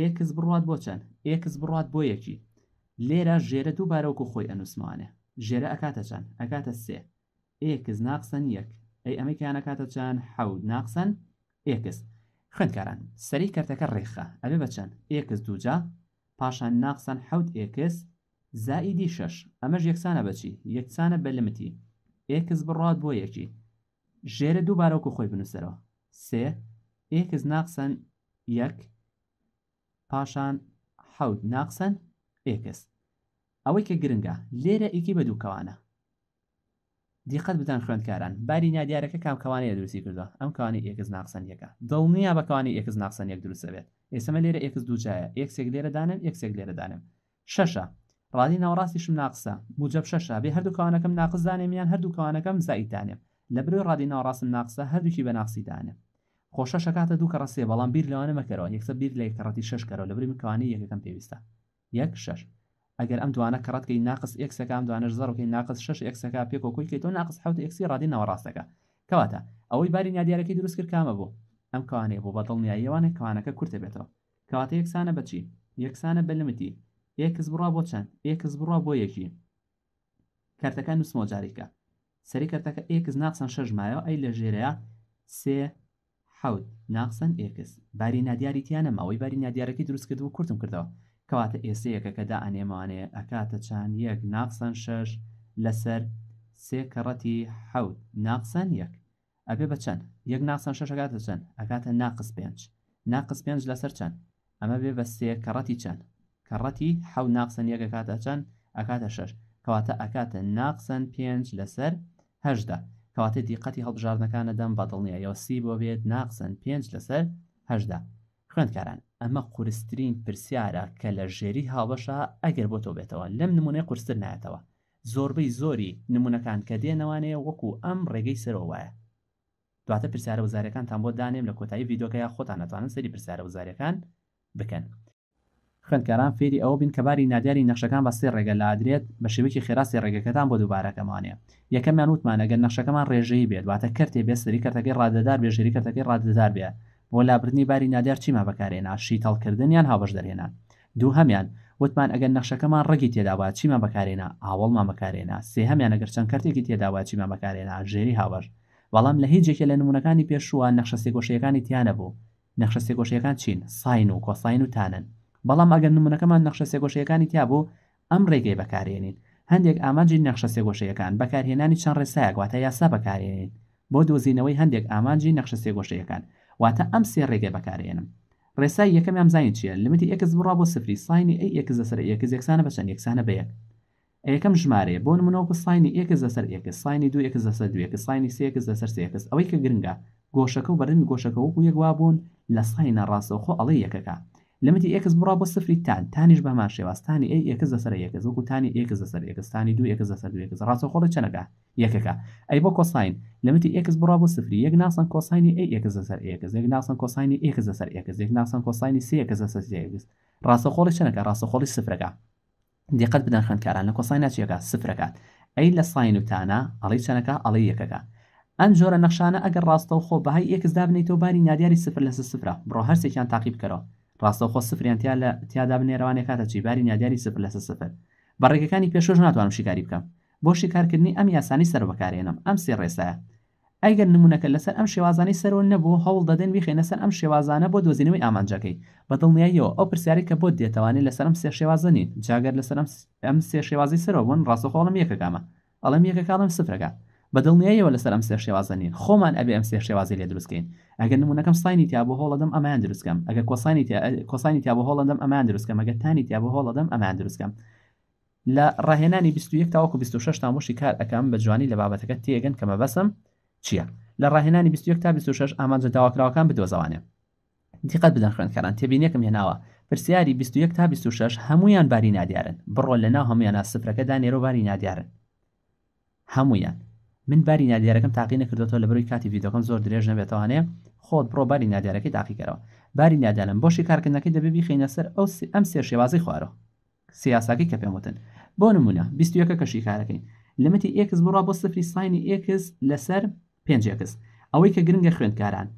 Speaker 1: ئکس بڕات بۆ چەند ئکس بڕات بۆ یەکی لێرە ژێرە دووبارەوەکو خۆی ئەنووسمانە ژێرە ئەکاتە چەند ئەکاتە سێ ئێکس ناقسەن یەک ئەی ئەمە کیان ئەکاتە چەند حەود ناقسەن ئێکس خوێندکاران سەری کەرتەکە ڕێخە ئەبێ بەچەند ئێکس دووجا پاشان ناقسەن حەوت ئێکس زائیدی شەش ئەمەش یەکسانە بەچی یەکسانە بەلمتی ئێکس بڕات بۆ یەکی ژێرە دووبارەوەکو خۆی بنووسەرەوە سێ ئێکس ناقسەن یەک پاشان حەوت ناقسەن ئێکس ئەوەی کە گرنگە لێرە ئیکی بە دووکەوانە دیقەت بدان خوێندکاران باری نادیارەکە کامکەوانەیە دروستی کردوە ئەم کەوانی ئێکز ناقسەنیەکە دڵنییا بەکەوانی ئێکز ناقسەنیەک دروستەبێت ئێسمە لێرە ئێکس دووجایە ئێکسێک لێرە دانن ئێکسێک لێرە دانم شەشە ڕادی ناوەڕاستیشم ناقسە موجب شەشە بێ هەردووکەوانەکەم ناقزدانێمیان هەردووکەوانەکەم زایدانێم لە برو ڕادی ناوەڕاستم ناقسە هەردووکی بە ناقسیدانێ خۆشە شکاتە دوو کەڕسێ بەڵام بیر لەوانە مەکەرەوە یەکسە بیر لە کەڕەتی شەشکەرەوە لە برمی کەوانی یەکەکەم پێویستە یەک شەش ئەگەر ئەم دوانە کەڕاتکەی ناقص ئەکسەکان دوانش زەڕکەی ناقص شش ئەکسەکە پێکۆکۆی کەیت تۆ ناقص حوت ئەکسی ڕادی ناوەڕاستەکە کەواتە ئەوەی باری نادیارەکەی دروست کرد کامە بوو ئەم کاوانەیە بۆ بەدڵنیاییەوانە کەوانەکە کورتە بێتەوە کەواتە یەکسانە بەچی یەکسانە بەلمتی یەکس بڕا بۆ چەند یەکس بڕا بۆ یەکی کارتەکان نووسمۆ جاریکە سەری کارتەکە ئێکس ناقسەن شەژمایەوە ئەی لە ژێرەیە سێ حوت ناقسەن ئێکس باری نادیاریتیانە ماوەی باری نادیارەکەی دروست کرد و کورتم کردەوە کەواتە ئێسەیەکە کە دا ئەنێمانێ ئەکاتە چند یەک ناقسان شەش لەسەر سێ کەڕەتی حەوت ناقسان یەک ئەبێ بە چەند یەک ناقسان شەش ئەکاتە چەند ئەکاتە ناقس پێنج ناقس پێنج لەسەر چەند ئەمە بێ بە سێ کەڕەتی چەند کەڕەتی حەوت ناقسن یەک ئەکاتە چەند ئەکاتە شەش کەواتە ئەکاتە ناقسن پێنج لەسەر هەشدا کەواتە دیقەتی هەڵبژاردنەکانە دەم بەدڵنیە یاسی بۆ بێت ناقسن پێنج لەسەر هەشدا خوێندکاران ئەمە قورسترین پرسیارە کە لە ژێری هاوبەشە ئەگەر بۆ تۆ بێتەوە لەم نمونەی قورستر نایەتەوە زۆربەی زۆری نمونونەکان کە دێنەوانەیە وەکو ئەم ڕێگەی سەرەوەیە دواتە پرسیارە وزارەکانتان بۆ دانێم لە کۆتایی یددیوکەیە خۆتان ناتوانن سەری پرسیارە وزارەکان بکەن. خوێندکاران فێری ئەو بین کەباری نادیاری نەخشەکان بەسێ ڕێگە لادرێت بە شێوکی خێراسی ڕێگەکەتان بۆ دووبارەکەمانێ یەکەمیان وتمانەگەن نەخشەکەمان ڕێژەی بێت واتە کەرتێ بێ سری کەتەکەی ڕاددەدار بێ ژێری کەتەکەی ڕاددەدار بێ بۆ لابردنی باری نادار چیما بەکارێنا شیتەڵکردنیان هاوبەش دەرێنان دوو هەمیان وتمان ئەگەر نەخشەکەمان ڕێکی تێداوا چیمە بەکارێنا ئاوەڵمان بەکارێنا سێ هەمیان ئەگەر چەند کارتێکی تێداوا چیمە بەکارێنا ژێری هاوبەش بەڵام لە هیچێکە لە نمونونەکانی پێشووە نەخشە سێگۆشیەکانی تیانە بوو نەخشە سێگۆشیەکان چین ساین و کۆساین و تانن بەڵام ئەگەر نمونونەکەمان نەخشە سێگۆشیەکانی تیا بوو ئەم ڕێگەی بەکارێنین هەندێک ئامانجی نەخشە سێگۆشیەکان بەکارهێنانی چەند ڕێسایەکواتە یاسا بەکارێنین بۆ دۆزینەوەی هەندێک ئامانجی نەخشە سێگۆشیەکان واتە ئەم سێ ڕێگە بەکارێنم ڕێسای یەکەم ئەم زانین چیە لمتی ئەکس بڕا بۆ سفری ساینی ئەی ئەکس لەسەر ئەکس یەکسانە بەچەند یەکسانە بەیەک یەکەم ژمارە بۆ نمونەوە ساینی ئەکس لەسەر ئەکس ساینی دو ئەکس لەسەر دو ئەکس ساینی سێ ئەکس لەسەر سێ ئەکس ئەوەی کە گرنگە گۆشەکە و بەرمی گۆشەکە وەکو یەکوا بوون لە ساینە ڕاستەوە خۆ ئەڵەی یەکەکە لمتی ئەکس بڕا بۆ سفری تان تانیش بەمان شێواستانی ئەی ئەکە زەسەر یەکەز وەکو تانی ئەکە زەسەر ئەکستانی دو ئەکە زەسەر دوێکە ڕاستە خۆڵە چەنەکە یەکەکە ئەی بۆ کۆساین لەمەتی ئەکس بڕا بۆ سفری یەک ناسان کۆسانی ئەی ئەکە زەسەر ئەکەز یەک ناسان کۆسانی ئەکە زەسەر ئەکەز یەک ناسان کۆسانی سێ ئەکە زەسەر ئەکەز ڕاستە خۆڵی چەنەکە ڕاستە خۆڵی سفرەکە دقت بدەن خوێندکاران لە کۆسای ناچیەکە سفرەکەات ئەی لە ساین وتانە ئەڵی چەنەکە ئەڵی یەکەکە ئەم جۆرە نەخشانە ئەگەر ڕاستە و خۆ بەهای ئەکسدا بنیتەوە باری نادیاری سفر لەسەر سفرە بڕۆ هەرسێکیان تاقیب کەرەوە ڕاستەوخۆ سفریانتیا لە تیادا بنێرەوانی کاتە چیباری نادیاری سفر لەسە سفر بەڕێگەکانی پێشۆش ناتوانم شیکاری بکەم بۆشی کارکردنی ئەم یاسانی سەر بەکارێنم ئەم سێ ڕێسایە ئەگەر نمونونەکە لەسەر ئەم شێوازانی سەرەوە نەبوو هەوڵ دەدەن بیخێنە سەر ئەم شێوازانە بۆ دۆزینەوەی ئامانجەکەی بەدڵنیاییەوە ئەو پرسیاری کە بۆ دێتوانێت لەسەر ئەم سێ شێوازنی جاگەر لەسەر ئەم سێ شێوازی سەرەوە بوون ڕاستەخۆڵم یەکەکامە ئەڵم یەکە کاڵم سفرەکە بەدڵنیایەوە لەسەر ئەم سێ شێوازەنین خۆمان ئەبێ ئەم سێ شێوازی لێ دروستکەین ئەگەر نمونونەکەم ساینی تیا بە هۆڵەدەم ئەمان دروستکەم ئەگە کۆسانی کۆسانی تیا بە هۆڵەدەم ئەمان دروستکەم ئەگە تانی تیا بە هۆڵەدەم ئەمان دروستکەم لە ڕاهێنانی 21 تاوەکو 26 تاموشی کار ئەەکەم بە جوانی لە بابەتەکە تێگەن کەمە بەسم چییە؟ لە ڕاهێنانی 21 تا 26 ئامانجە داواکراوەکان بدۆزەوانێ دیقەت بدەن خوێنکاران تێبینەکەم هێناوە پرسیاری 21 تا 26 هەمویان باری نادیارن بڕۆ لەنا هەمویان سفرەکەدا نێرۆباری نادیارن هەمویان من باری نادیارەکەم تاقی نەکردەوە لە بەروی کاتی یددیوەکەم زۆر درێژ نەبێتەوەانێ خۆت بڕۆ باری نادیارەکەی تاقیکەرەوە باری نادانم بۆشی کارکردنەکەی دەبێ بخینە سەر ئەو ئەم سێ شێوازی خوارەوە سیاساکی کە پێمەتن بۆ نمونە بیستەکە کەشی کارەکەین لەمەتی ئکس بڕا بۆ سفری ساینی ئکس لەسەر پێنجکس ئەوەی کە گرنگە خوێندکاران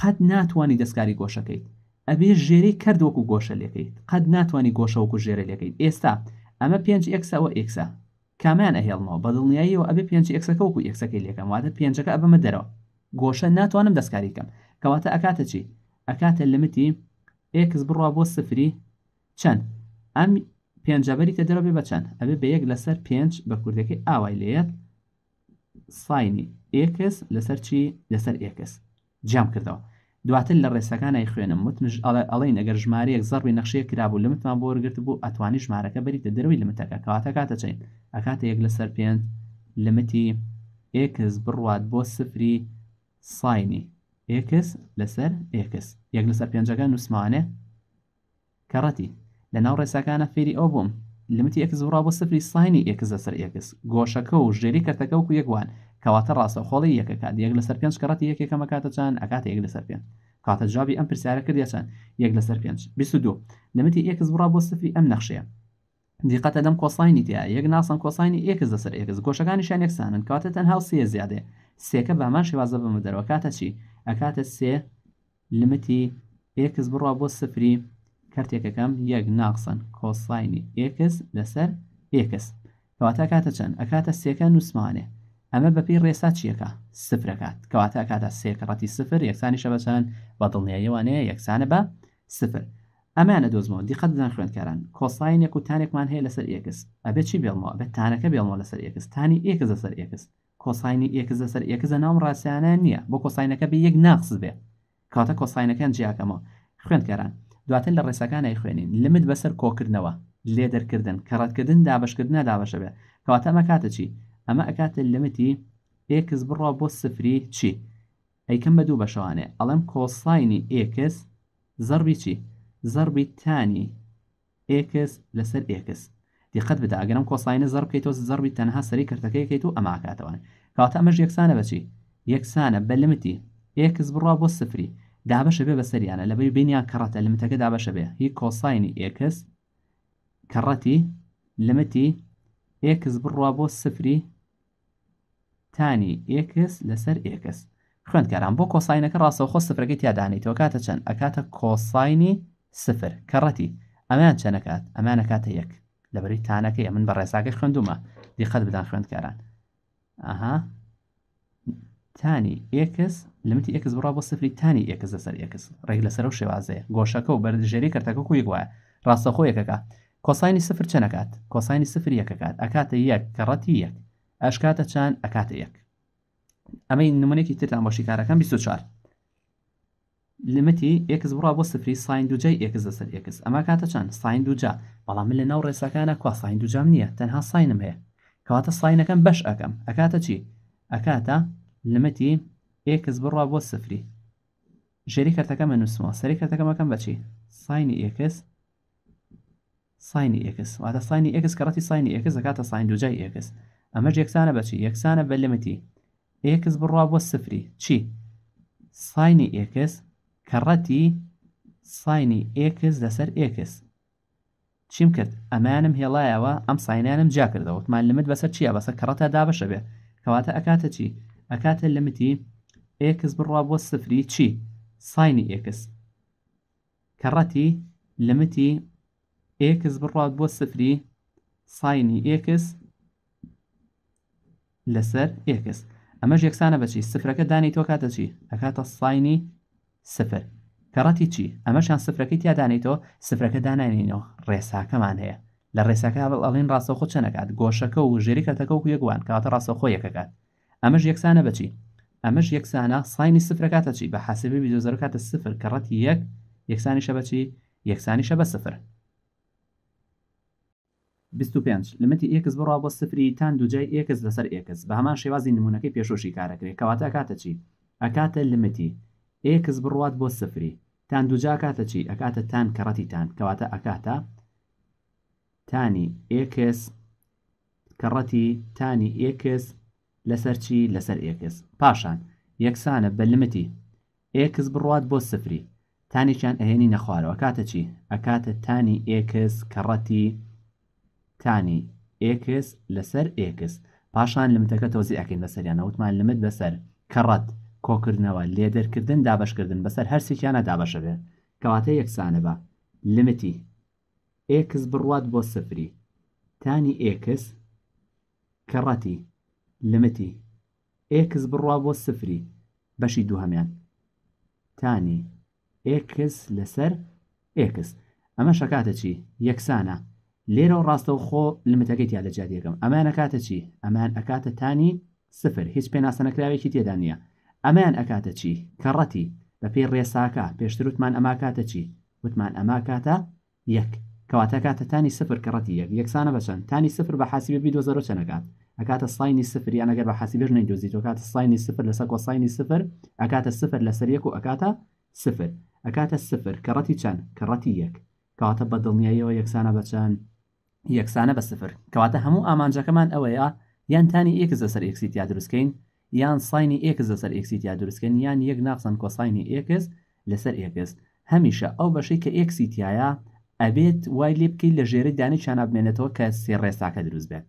Speaker 1: قەت ناتوانانی دەستکاری گۆشەکەیت ئەبێ ژێری کردوەکو گۆشە لەکەیت قەت ناتوانانی گۆشەوەکو ژێرە لەکەیت ئێستا ئەمە پێنج ئکسەوە ئکسە کامیان ئەهێڵنەوە بە دڵنیاییەوە ئەبێ پێنج ئەکسەکە وکو یەکسەکەی لەکەم واتە پێنجەکە ئەبمە دەرەوە گۆشە ناتوانم دەستکاریکەم کەواتە ئەکاتە چی ئەکاتە لەمەتی ئکس بڕوا بۆ سفری چەند ئەم پێنجەبەری تە دەرەوە بێ بە چەند ئەبێ بە یەک لەسەر پێنج بە کوردەکەی ئاوای لێت ساینی ئکس لەسەر چی لەسەر ئکس جیام کردەوە دواتر لە ڕێسەکانی خوێنم متمش ئەڵی نەگەر ژمارەیەک زەڕوی نەخشەیە کرابوو لە متمان بۆ وەرگرت بوو ئەتوانی ژمارەکە بریتە دەروی لە متەکە کەواتە کاتە چین ئەکاتە یەک لەسەر پێنج لەمەتی ئکس بڕوات بۆ سفری ساینی ئکس لەسەر ئکس یەک لەسەر پێنجەکە نووسمانە کەڕەتی لە ناو ڕێسەکانە فێری ئەو بووم لمتی ئەکس ڕا بۆ سفری ساینی ئکس لەسەر ئکس گۆشەکە و ژێری کەرتەکە وکو یەکوان کەواتە ڕاستەخۆڵی یەکە کات یەک لەسەر پێنج کەڕەتی یەکێکەمە کاتە چند ئەکات یەک لەسەر پێنج کاتە جوابی ئەم پرسیارە کردیاچەند یەک لەسەر پێنج دو لەمەتی ئێکس بڕا بۆ سفی ئەم نەخشەیە دیقەتە دەم کۆساینی تیا یەک ناسان کۆساینی ئێکس لەسەر ئێکس گۆشەکانیشان یەکسانن کاتە تەنها سێ زیادێ سێکە بامان شێوازە بەمە دەرەوە کاتە چی ئەکاتە سێ لمتی ئێکس بڕا بۆ سفری کارتێکەکەم یەک ناقسن کۆساینی ئێکس لەسەر ئێکس کەواتە کاتە چەند ئەکاتە سێکە نووسمانێ ئەمە بەپی ڕێسا چیەکە سفرەکات کەواتە ئەکاتە سێکەڕەتی سفر یەکسانی شەبەچەند بەدڵنیاییوانەیە یەکسانە بە سفر ئەمانە دۆزمەوە دیقەت بدەن خوێندکاران کۆساینێک و تانێکمان هەیە لەسەر ئێکس ئەبێ چی بێڵمەوە بە تانەکە بێڵمەوە لەسەر ئێکس تانی ئێکز لەسەر ئێکس کۆساینی ئێکز لەسەر ئێکزە ناوم ڕاستیانە نییە بۆ کۆساینەکە بە یەک ناقس بێ کاتە کۆساینەکان جیاکەمەوە خوێندکاران دواتر لە ڕێسەکانی خوێنین لمت بەسەر کۆکردنەوە لێدەرکردن کەڕەتکردن دابشکردنە دابشە بێ کەواتە ئەمە کاتە چی ئەمە ئەکاتە لەمەتی ئێکس بڕوا بۆ سفری چی ئەیکەم بە دوو بەشەوانێ ئەڵێم کۆساینی ئێکس زەربی چی زەربی تانی ئێکس لەسەر ئێکس دیقەت بدە ئەگەرم کۆساینە زەر بکەیت تۆ زەربی تەنها سەری کردەکەیکەیت و ئەماکاتەوەن کاتە ئەمەش یەکسانە بەچی یەکسانە بە لەمەتی ئێکس بڕوا بۆ سفری دابەشە بێ بەسەریانە لەبەر بینیان کەڕەتە لەمتەکە دابەشە بێ هی کۆساینی ئێکس کەڕەتی لەمەتی ئێکس بڕوا بۆ سفری تانی ئکس لەسەر ئکس خوێندکاران بۆ کۆساینەکە ڕاستەوخۆ سفرەکەی تیادانیتەوە کاتە چەند ئەکاتە کۆساینی سفر کەڕەتی ئەمیان چەنەکات ئەمانەکاتە یەک لەبری تانەکەی من بە ڕێزاگەی خوێندومە دیقەت بدان خوێندکاران ئەها تانی ئکس لەمەتی ئکس بڕا بۆ سفری تانی ئکس لەسەر ئکس ڕێک لەسەر و شێوازەیە گۆشەکە و بەرژێری کردەکە کوی گوایە ڕاستەخۆ یەکەکە کۆساینی سفر چەنەکات کۆساینی سفر یەکەکات ئەکاتە یەک کەڕەتی یەک ئەشکاتە چەند ئەکاتە یەک ئەمەی نمونێکی ترتان بۆ شیکارەکەم 24 لمتی ئکس بڕا بۆ سفری ساین دوجا ئکس دەسەر ئکس ئەمە کاتە چەند ساین دوجا بەڵام من لە ناو ڕێسەکانە کوا ساین دوجام نییە تەنها ساینم هەیە کەواتە ساینەکەم بەش ئەەکەم ئەکاتە چی ئەکاتە لمتی ئکس بڕا بۆ سفری ژێری کەرتەکە من نووسمەوە سەری کەرتەکەمەکەم بچی ساینی ئکس ساینی ئکس واتە ساینی ئکس کەڕەتی ساینی ئکس ئەکاتە ساین دوجای ئکس ئەمەش یەکسانە بەچی یەکسانە بە لمتی ئێکس بڕوا بۆ سفری چی ساینی ئێکس کەڕەتی ساینی ئێکس لەسەر ئێکس چیم کرد ئەمانم هێڵایەوە ئەم ساینانم جا کردەوە وتمان لمت بەسەر چیە بەسە کەڕەتە دابەشە بێ کەواتە ئەکاتە چی ئەکاتە لمتی ئێکس بڕوا بۆ سفری چی ساینی ئێکس کەڕەتی لمتی ئێکس بڕات بۆ سفری ساینی ئێکس لەسەر ئێکس ئەمەش یەکسانە بچی سفرەکە دانی تۆ کاتە چی ئەکاتە ساینی سفر کەڕەتی چی ئەمەشان سفرەکەی تیادانی تۆ سفرەکە دانانینەوە ڕێساکەمان هەیە لە ڕێساکە ئەڵین ڕاستەخۆ چەنەکات گۆشەکە و ژێریکەتەکە و یەکوان کاتە ڕاستەخۆ یەکەکات ئەمەش یەکسانە بچی ئەمەش یەکسانە ساینی سفرەکاتە چی بە حسبی بیزۆزەر کاتە سفر کەڕەتی یەک یەکسانی شەبەچی یەکسانی شە بە سفر 25 لمەتی ئێکس بڕوا بۆ سفری تان دوجای ئێکس لەسەر ئێکس بە هەمان شێوازی نمونونەکەی پێشۆشی کارەکرێت کەواتە کاتە چی ئەکاتە لمەتی ئێکس بڕوات بۆ سفری تان دوجا کاتە چی ئەکاتە تان کەڕەتی تان کەواتە ئەکاتە تانی ئێکس کەڕەتی تانی ئێکس لەسەر چی لەسەر ئێکس پاشان یەکسانە بە لمەتی ئێکس بڕوات بۆ سفری تانیشان ئەهێنی نەخوارەوە کاتە چی ئەکاتە تانی ئێکس کەڕەتی تانی ئێکس لەسەر ئێکس پاشان لمتەکە تۆزی ئەکەین بەسەریانە وتمان لمت بەسەر کەڕەت کۆکردنەوە لێدەرکردن دابشکردن بەسەر هەرسێکیانە دابەشە بێ کەواتە یەکسانە بە لمتی ئێکس بڕوات بۆ سفری تانی ئێکس کەڕەتی لمتی ئێکس بڕوا بۆ سفری بەشی دووهەمیان تانی ئێکس لەسەر ئێکس ئەمە شکاتە چی یەکسانە لێرە و ڕاستەوخۆ لمتەکەی یا لە جادیەکەم ئەمان ئەکاتە چی ئەمان ئەکاتە تانی سفر هیچ پێناسەنەکراوێکی تێدا نیە ئەمان ئەکاتە چی کەڕەتی بە پێی ڕێساکە پێشترتمان ئەماکاتە چی وتمان ئەماکاتە یەک کەواتەکاتە تانی سفر کەڕەتی یەک یەکسانە بەچەند تانی سفر بە حاسیبێ بی 2000 چەنەکات ئەکاتە ساینی سفر یانەگەر بە حاسیبێر نەیدۆزییتەوەکات ساینی سفر لەسەر کۆ ساینی سفر ئەکاتە سفر لەسەر یەک و ئەکاتە سفر ئەکاتە سفر کەڕەتی چەند کەڕەتی یەک کەواتە بە دڵنیایەوە یەکسانە بەچەند یەکسانە بە سفر کەواتە هەموو ئامانجەکەمان ئەوەیە یان تانی ئێک زەسەر ئەکسیتیا دروستکەین یان ساینی ئێک زەسەر ئەکسیتیا دروستکەین یان یەک ناخسان کۆساینی ئێکس لەسەر ئێکس هەمیشە ئەو بەشەی کە ئێکسیتیایە ئەبێت وای لێ بکەیت لە ژێری دانی چانابمێنێتەوە کە سێ ڕێساکە دروست بێت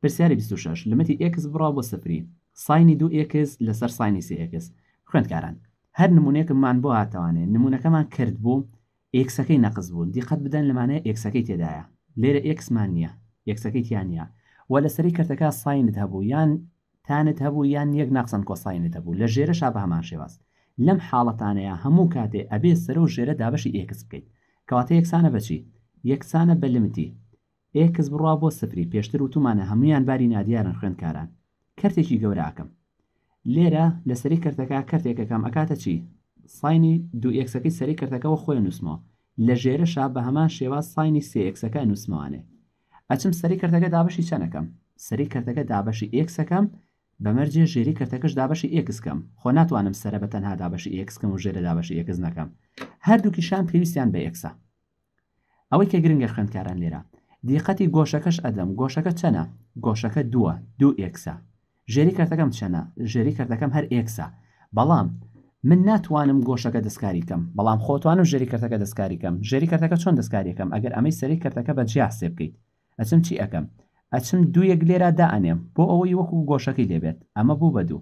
Speaker 1: پرسیاری 26 لمەتی ئێکس بڕا بۆ سفری ساینی دو ئێکس لەسەر ساینی سێ ئێکس خوێندکاران هەر نمونونێکمان بۆ هاتەوانێ نمونونەکەمان کرد بوو ئێکسەکەی نەقز بوون دیقەت بدەن لەمانەیە ئێکسەکەی تێدایە لێرە ئەکسمان نییە یەکسەکەی تیانە و لەسەری کردەکە ساینت هەبوو یان تانت هەبوو یان یەک ناقسم کۆساینت هەبوو لە ژێرە شاب هەمان شێواست لەم حاڵەتانەیە هەموو کاتێ ئەبێ سەر و ژێرە دابەشی ئێکس بکەیت کەواتە یەکسانە بچی یەکسانە بە لمتی ئێکس بڕوا بۆ سپری پێشتر وتومانە هەمویان باری نادیارن خوێندکاران کەرتێکی گەوراکەم لێرە لەسەری کردەکە کەرتێکەکەم ئەکاتە چی ساینی دوو ئەکسەکەی سەری کردەکەەوە خۆی نووسمەوە لە ژێرەشا بە هەمان شێوە ساینی سێکسەکە نووسمانێ ئەچم سەری کردەکە دابشی چەنەکەم سەری کردەکە دابەشی ئکسەکەم بەمەرجێ ژێری کردەکەش دابەشی ئکسکەم خۆ ناتوانم سرە بە تەنها دابەشی ئکسکەم و ژێرە دابەشی ئکس نەکەم هەردووکیشان پێویستیان بە ئکسە ئەوەی کە گرنگە خوێندکاران لێرە دیقەتی گۆشەکەش ئەدەم گۆشەکە چەنە گۆشەکە دووە دوو ئکسە ژێری کردەکەم چەنە ژێری کردەکەم هەر ئکسە بەڵام من ناتوانم گۆشەکە دەستکاری کەم بەڵام خۆتوانم ژێری کردەکە دەستکاریکەم ژێری کردەکە چۆن دەستکاریەکەم ئەگەر ئەمەی سەری کردەکە بە جیاسێ بکەیت ئەچم چی ئەەکەم ئەچم دوویەک لێرا دائنێم بۆ ئەوەی وەکو گۆشەکەی لێبێت ئەمە بوو بە دوو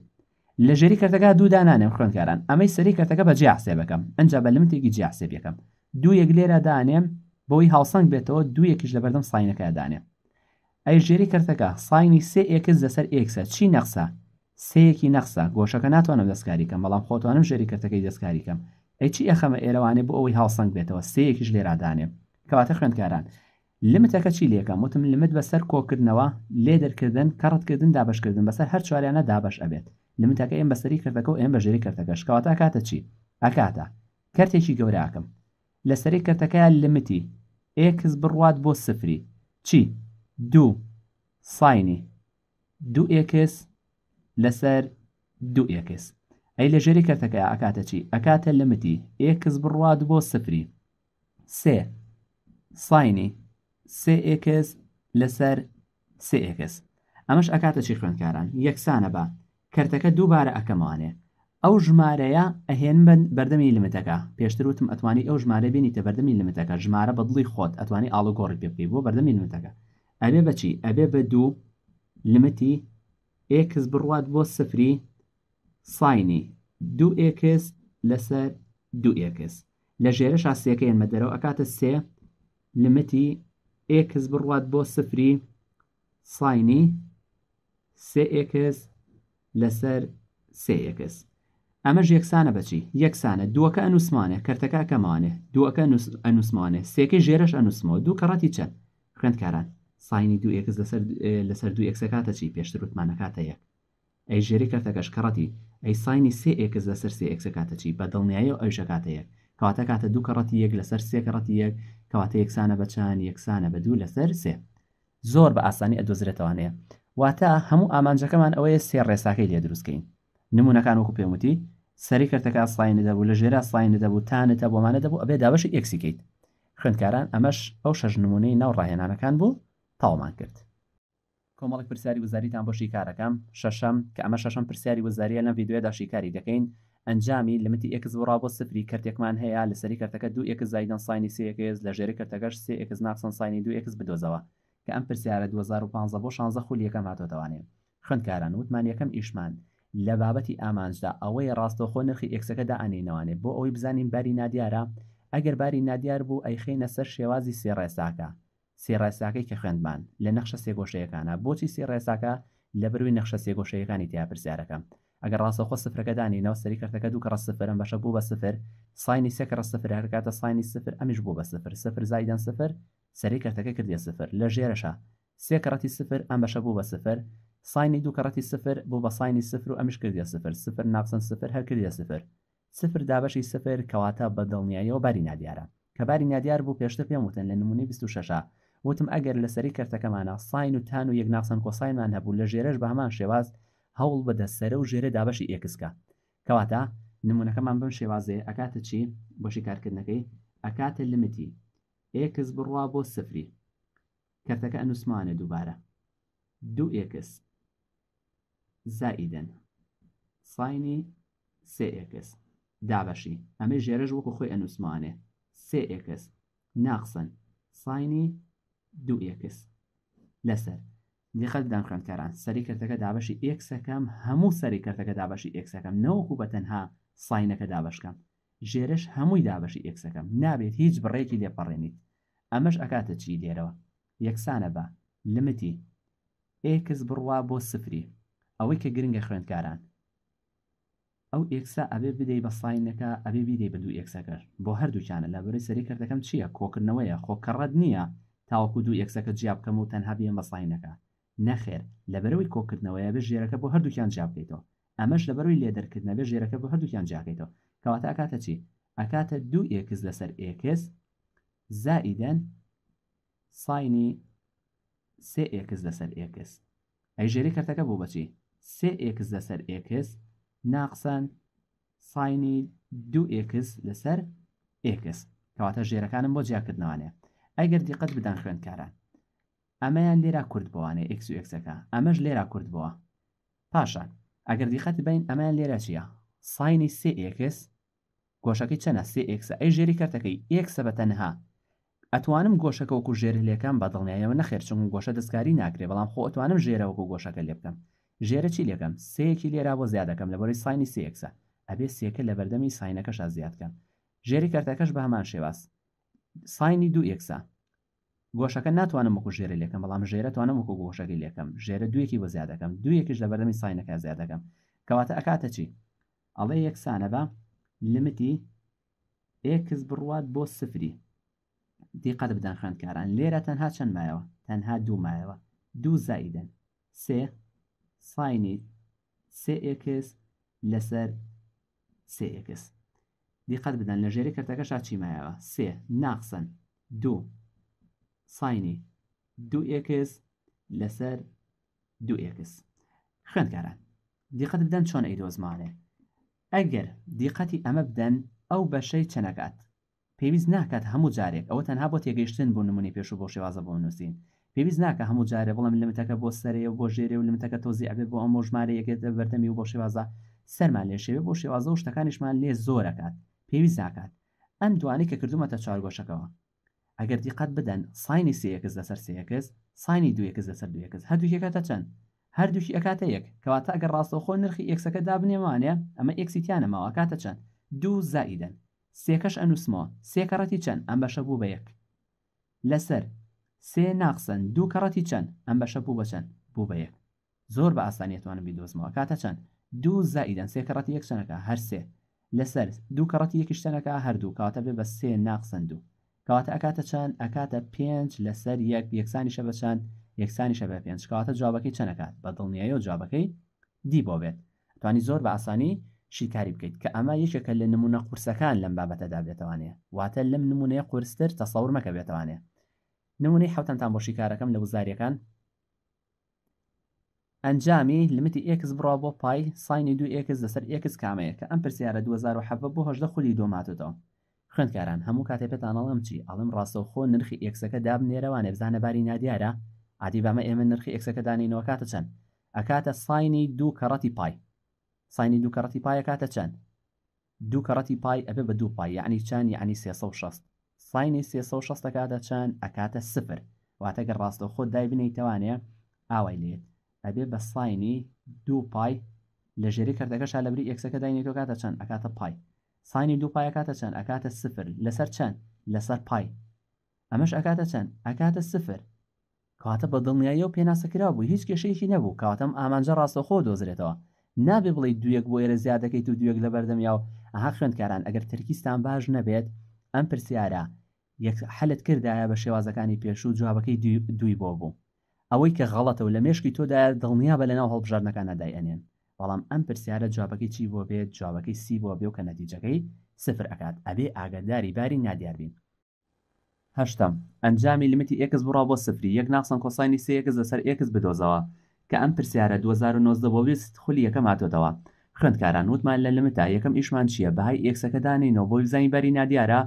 Speaker 1: لە ژێری کردەکە دوو دانانێم خوێنکاران ئەمەی سەری کردەکە بە جیاسێ بەکەم ئەنج بە لمتێکی جیاسێ بەکەم دوویەک لێرە دانێم بەوەی هاوسنگ بێتەوە دوویەکیش لە بەردەم ساینەکە دانێ ئەی ژێری کردەکە ساینی سێ ئێکس دەسەر ئێکسە چی نەخسە سەیەکی نەخسا گۆشەکە ناتوانم دەستکاریکەم بەڵام خۆتوانم ژێریکردەکەی دەستکاریکەم ئەیچی ئەخەمە ئێرەوانێ بۆ ئەوەی هاوسەنگ بێتەوە سەیەکیش لێرادانێ کەواتە خوێندکاران لمتەکە چی لێکە وتم لمت بەسەر کۆکردنەوە لێ دەرکردن کەڕەتکردن دابشکردن بەسەر هەر چوارانە دابش ئەبێت لمتەکە ئێم بەسەری کردەکە و ئێم بەژێری کردەکەش کەواتە ئاکاتە چی ئەکاتە کارتێکی گەوراکەم لەسەری کردەکەیە لمتی ئکس بڕوات بۆ سفری چی دوو ساینی دوو ئکس لەسەر دوو ئێکس ئەی لە ژێری کەرتەکە ئەکاتە چی ئەکاتە لەمەتی ئێکس بڕوات بۆ سفری سێ ساینی سێ ئێکس لەسەر سێ ئێکس ئەمەش ئەکاتە چی خوێندکاران یەکسانە بە کەرتەکە دووبارە ئەەکەمانێ ئەو ژمارەیە ئەهێن بن بەردەمی لمتەکە پێشتر وتم ئەتوانی ئەو ژمارە بینی تە بەردەمی لمتەکە ژمارە بەدڵی خۆت ئەتوانی ئاڵۆگۆڕی پێ بکەی بۆ بەردەمی لمتەکە ئەبێ بەچی ئەبێ بە دوو لمتی ئێکس بڕوات بۆ سفری ساینی دوو ئێکس لەسەر دوو ئێکس لە ژێرە شاسیەکە ئێمە دەرەوە ئەکاتە سێ لمەتی ئێکس بڕوات بۆ سفری ساینی سێ ئێکس لەسەر سێ ئێکس ئەمەش یەکسانە بچی یەکسانە دووەکە ئەنووسمانە کەرتەکە کەمانێ دووەکە ئەنووسمانە سێکەی ژێرەش ئەنووسمەوە دوو کەڕەتی چەند خوێندکاران ساینی دو ئکس لەسەر دو ئەکسەکاتە چی پێشتر وتمانەکاتە یەک ئەی ژێری کەرتەکەش کەڕەتی ئەی ساینی سێ ئکس لەسەر سێ ئەکسەکاتە چی بە دڵنیایە و ئەوشەکاتە یەک کەواتە کاتە دوو کەڕەتی یەک لەسەر سێ کەڕەتی یەک کەواتە یەکسانە بەچان یەکسانە بە دوو لەسەر سێ زۆر بە ئاسانی ئەدۆزرێتەوەانەیە واتە هەموو ئامانجەکەمان ئەوەیە سێ ڕێساکەی لێ دروستکەین نمونونەکان وەکو پێموتی سەری کردەکە سلاینە دەبوو لە ژێرا سلاینە دەبوو تانەتە بۆمانە دەبوو ئەبێ دابش ئەکسیکەیت خوندکاران ئەمەش ئەو شەژ نمونەی ناو ڕاهێنانەکان بوو تاوامان کرد کۆمەڵک پرسیاری وەزاریتان بۆ شیکارەکەم شەشەم کە ئەمە شەشم پرسیاری وەزاریە لەم یددیوێدا شیکاری دەکەین ئەنجامی لەمەتی ئەکس بڕا بۆ سفری کردێکمان هەیە لەسەری کردەکە دو ئەکس زایدان ساینی سێکز لە ژێری کردەکەش سێ ئەکس ناخسن ساینی دو ئەکس بدۆزەوە کە ئەم پرسیارە 2015 بۆ 16 خولی یەکەم هاتۆتەوانێ خوندکاران وتمان یەکەم ئیشمان لە بابەتی ئامانجدا ئەوەی ڕاستۆخۆ نرخی ئەکسەکەدا ئەنینەوانێت بۆ ئەوی بزانین باری نادیارە ئەگەر باری نادیار بوو ئەیخینە سەر شێوازی سێڕێساکە سێڕێساکەی کە خوێندمان لە نەخشە سێگۆشەیەکانە بۆچی سێڕێساکە لە بروی نەخشە سێگۆشەیەەکانی تیا پرسیارەکەم ئەگەر ڕاستەخۆ سفرەکەدانی ناو سەری کردەکە دوو کە ڕسەفرم بەشە بوو بە سفر ساینی سێک ڕسەفر هەرکاتە ساینی سفر ئەمیش بوو بە سفر سفر زایدان سفر سەری کردەکە کردی سفر لە ژێرەشە سێکڕەتی سفر ئەم بەشە بوو بە سفر ساینی دووکەڕەتی سفر بوو بە ساینی سفر و ئەمیش کردی سفر سفر ناپسەند سفر هەر کردی سفر سفر دابەشی سفر کەواتە بە دڵنیاییەوە باری نادیارە کە باری نادیار بوو پێشتر پێم وتن لە نمونی 26 وتم ئەگەر لەسەری کەرتەکەمانە ساین و تان و یەکناسن کۆسایمان هەبوو لە ژێرەش بە هەمان شێواز هەوڵ بدە سەرە و ژێرە دابەشی ئێکسکە کەواتە نمونونەکەمان بم شێوازەیە ئەکاتە چی بەشی کارکردنەکەی ئەکاتە لمتی ئێکس بڕوا بۆ سفری کەرتەکە ئەنووسمانە دووبارە دوو ئێکس زائیدن ساینی سێ ئێکس دابەشی ئەمە ژێرەش وەکو خۆی ئەنووسمانێ سێ ئێکس ناخسن ساینی دوو ئکس لەسەر دیخەت دانکرانکاران سەری کردەکە دابەشی ئکسەکەم هەموو سەری کردەکە دابەشی ئکسەکەم نەوەکو بە تەنها ساینەکە دابشکەم ژێرش هەمووی دابەشی ئکسەکەم نابێت هیچ بڕێکی لێپەڕێنیت ئەمەش ئەکاتە چی لێرەوە یەکسانە بە لمتی ئکس بڕوا بۆ سفری ئەوەی کە گرنگە خوێندکاران ئەو ئێکسا ئەبێ بدەی بە ساینەکە ئەبێ بیدەی بە دوو ئێکسەکەش بۆ هەردووچانە لە بەری سەری کردەکەم چییە کۆکردنەوەیە خۆکەڕەت نییە تاوەکو دوو یەکسەکە جیابکەم و تەنها بێن بەسڵینەکە نەخێر لەبەرەوەی کۆکردنەوەیە بە ژێرەکە بۆ هەردووکیان جیابکەیتەوە ئەمەش لەبەرەوەی لێدەرکردنە بە ژێرەکە بۆ هەردووکیان جیاکەیتەوە کەواتە ئەکاتە چی ئەکاتە دوو ئێکس لەسەر ئێکس زائیدەن ساینی سێ ئێکس لەسەر ئێکس ئەیژێری کەرتەکە بۆ بەچی سێ ئێکس لەسەر ئێکس ناقسان ساینی دوو ئێکس لەسەر ئێکس کەواتە ژێرەکانم بۆ جیاکردنەوەیە ئەگەر دیقەت بدان خوێندکاران ئەمەیان لێرا کورد بوانێ ئکس و ئەکسەکە ئەمەش لێرا کورد بووە پاشان ئەگەر دیقەت بین ئەمایان لێرە چیە ساینی سێ ئکس گۆشەکەی چەنە سێ ئکس ئەی ژێری کردەکەی ئکسە بە تەنها ئەتوانم گۆشەکە وەکو ژێرهلەکان بەدڵنیایەوە نەخێر چون گۆشە دەستکاری ناکرێ بەڵام خۆ ئەتوانم ژێرەوەکو گۆشەکە لێ بکەم ژێرە چی لێکەم سەیەکی لێرا بۆ زیادەکەم لەبەرەی ساینی سێکسە ئەبێ سێکە لە بەردەمی ساینەکەشا زیادکەم ژێری کارتەکەش بە هەمان شێواز ساینی دوو ئەکسا گۆشەکە ناتوانم وەکو ژێرە لەکەم بەڵام ژێرە توانم وەکو گۆشەکە لەکەم ژێرە دویەکی بۆ زیادەکەم دویەکیش لە بەردەمی ساینەکە زیادەکەم کەواتە ئەکاتە چی ئەڵێ یەکسانە بە لمتی ئکس بڕوات بۆ سفری دیقەت بدەن خوێندکاران لێرە تەنها چەند مایەوە تەنها دوو مایەوە دوو زایدن سێ ساینی سێ ئکس لەسەر سێ ئکس دیقەت بدەن لە ژێری کردەکەشا چیمایەوە سێ ناقسن دوو ساینی دوو ئێکس لەسەر دوو ئێکس خوێندکاران دیقەت بدەن چۆن ئەیدۆزمانێ ئەگەر دیقەتی ئەمە بدەن ئەو بەشەی چەنەکات پێویست ناکات هەموو جارێک ئەوە تەنها بۆ تێگەیشتن بۆ نمونی پێش و بۆ شێوازە بۆ نووسین پێویست ناکە هەموو جارێ بڵم لەمتەکە بۆ سەرەیە بۆ ژێرە و لەمتەکە تۆزی ئەبێت بۆ ئەم ژمارە یەکێت بەردەمی و بۆ شێوازە سەرمان لێ شێوێ بۆ شێوازە و شتەکانیشمان لێ زۆرەکات پێویست ناکات ئەم دوانی کە کردومەتە چارگۆشەکەەوە ئەگەر دیقەت بدەن ساینی سەکەس لەسەر سەکەس ساینی دویەکەس لەسەر دویەکەس هەردوو یەکەتە چەند هەردووشی ئەکاتە یەک کەواتە ئەگەر ڕاستەخۆ نرخی ئەکسەکە دابنێمانێ ئەمە ئەکسیتیانەماوە ئەکاتە چەند دوو زائیدن سێکەش ئەنووسمەوە سێکەڕەتی چەند ئەم بەشە بوو بە یەک لەسەر سێ ناخسن دوو کەڕەتی چەند ئەم بەشە بوو بە چەند بوو بە یەک زۆر بە ئاسانیتوانم بیدۆزمەوە کاتە چەند دوو زائیدن سێکەڕەتی یەک چەنەکە هەر سێ لەسەر دوو کەڕەتی یەکیشتەنەکە هەردوو کاتە بێ بە سێ ناقسەند دوو کاتە ئەکاتە چەند ئەکاتە پێنج لەسەر یەک یەکسانی شە بە چەند یەکسانی شە بە پێنج کاتە جوابەکەی چەنەکات بە دڵنیایی و جوابەکەی دی بۆ بێت توانی زۆر بە ئاسانی شیکاری بکەیت کە ئەمە یەکێکە لە نمونە قورسەکان لەم بابەتەدا بێتوانێ واتە لەم نمونەیە قورستر تەسەور مەکە بێتوانێ نمونەی حوتەنتان بۆ شیکارەکەم لە وزاریەکان ئەنجامی لمتی ئکس بڕا بۆ پای ساینی دو ئکس لەسەر ئکس کامەیەکە ئەم پرسیارە 2010 بۆ هەشدە خولی دۆماتەوە خوێندکاران هەموو کاتێ پێتانەڵم چی ئەڵم ڕاستەوخۆ نرخی ئکسەکە داب نێرەوانێ بزانەباری نادیارە عادیبامە ئێمە نرخی ئکسەکە دانینەوە کاتە چەند ئەکاتە ساینی دوو کەڕەتی پای ساینی دوو کەڕەتی پایە کاتە چەند دوو کەڕەتی پای ئەبێ بە دوو پای یعنی چانی عنی 360 ساینی 360 کاتە چەند ئەکاتە سفر واتەگە ڕاستەوخۆ دای بنەیتەوانێ ئاوای لێت ئەبێ بە ساینی دوو پای لە ژێری کردەکەش لەبری ئەکسەکە داینێتۆ کاتە چەند ئەکاتە پای ساینی دوو پای ئەکاتە چەند ئەکاتە سفر لەسەر چەند لەسەر پای ئەمەش ئەکاتە چەند ئەکاتە سفر کاتە بە دڵنیایی و پێناسەکرا بوو هیچ کێشەیەکی نەبوو کاتەم ئامانجە ڕاستەخۆ دۆزرێتەوە نابێ بڵێ دویەک بۆ ئێرە زیادەکەیت و دویەک لە بەردەمیا و ئەها خوێندکاران ئەگەر ترکستان باش نەبێت ئەم پرسیارە حلت کردایە بە شێوازەکانی پێش و جوابەکەی دوی بۆ بوو ئەوەی کە غەڵەتەوە لە مێشکی تۆدا دڵنیا بە لەناو هەڵبژارنەکانەدای ئەنێن بەڵام ئەم پرسیارە جوابەکەی چی بۆ بێت جوابەکەی سی بۆ بێ و کە نەتیجەکەی سفر ئەکات ئەبێ ئاگداری باری نادیاربین هەشتم ئەنجامی لمتی ئکس بڕا بۆ سفری یەک ناسن کۆسانی سەکس لەسەر ئکس بدۆزەوە کە ئەم پرسیارە 2009 بۆ ویست خولی یەکەم هاتۆتەوە خوندکاران وتمان لە لمتا یەکەم ئیشمان چییە بەهای ئکسەکەدانینەوە بۆ زانی بەری نادیارە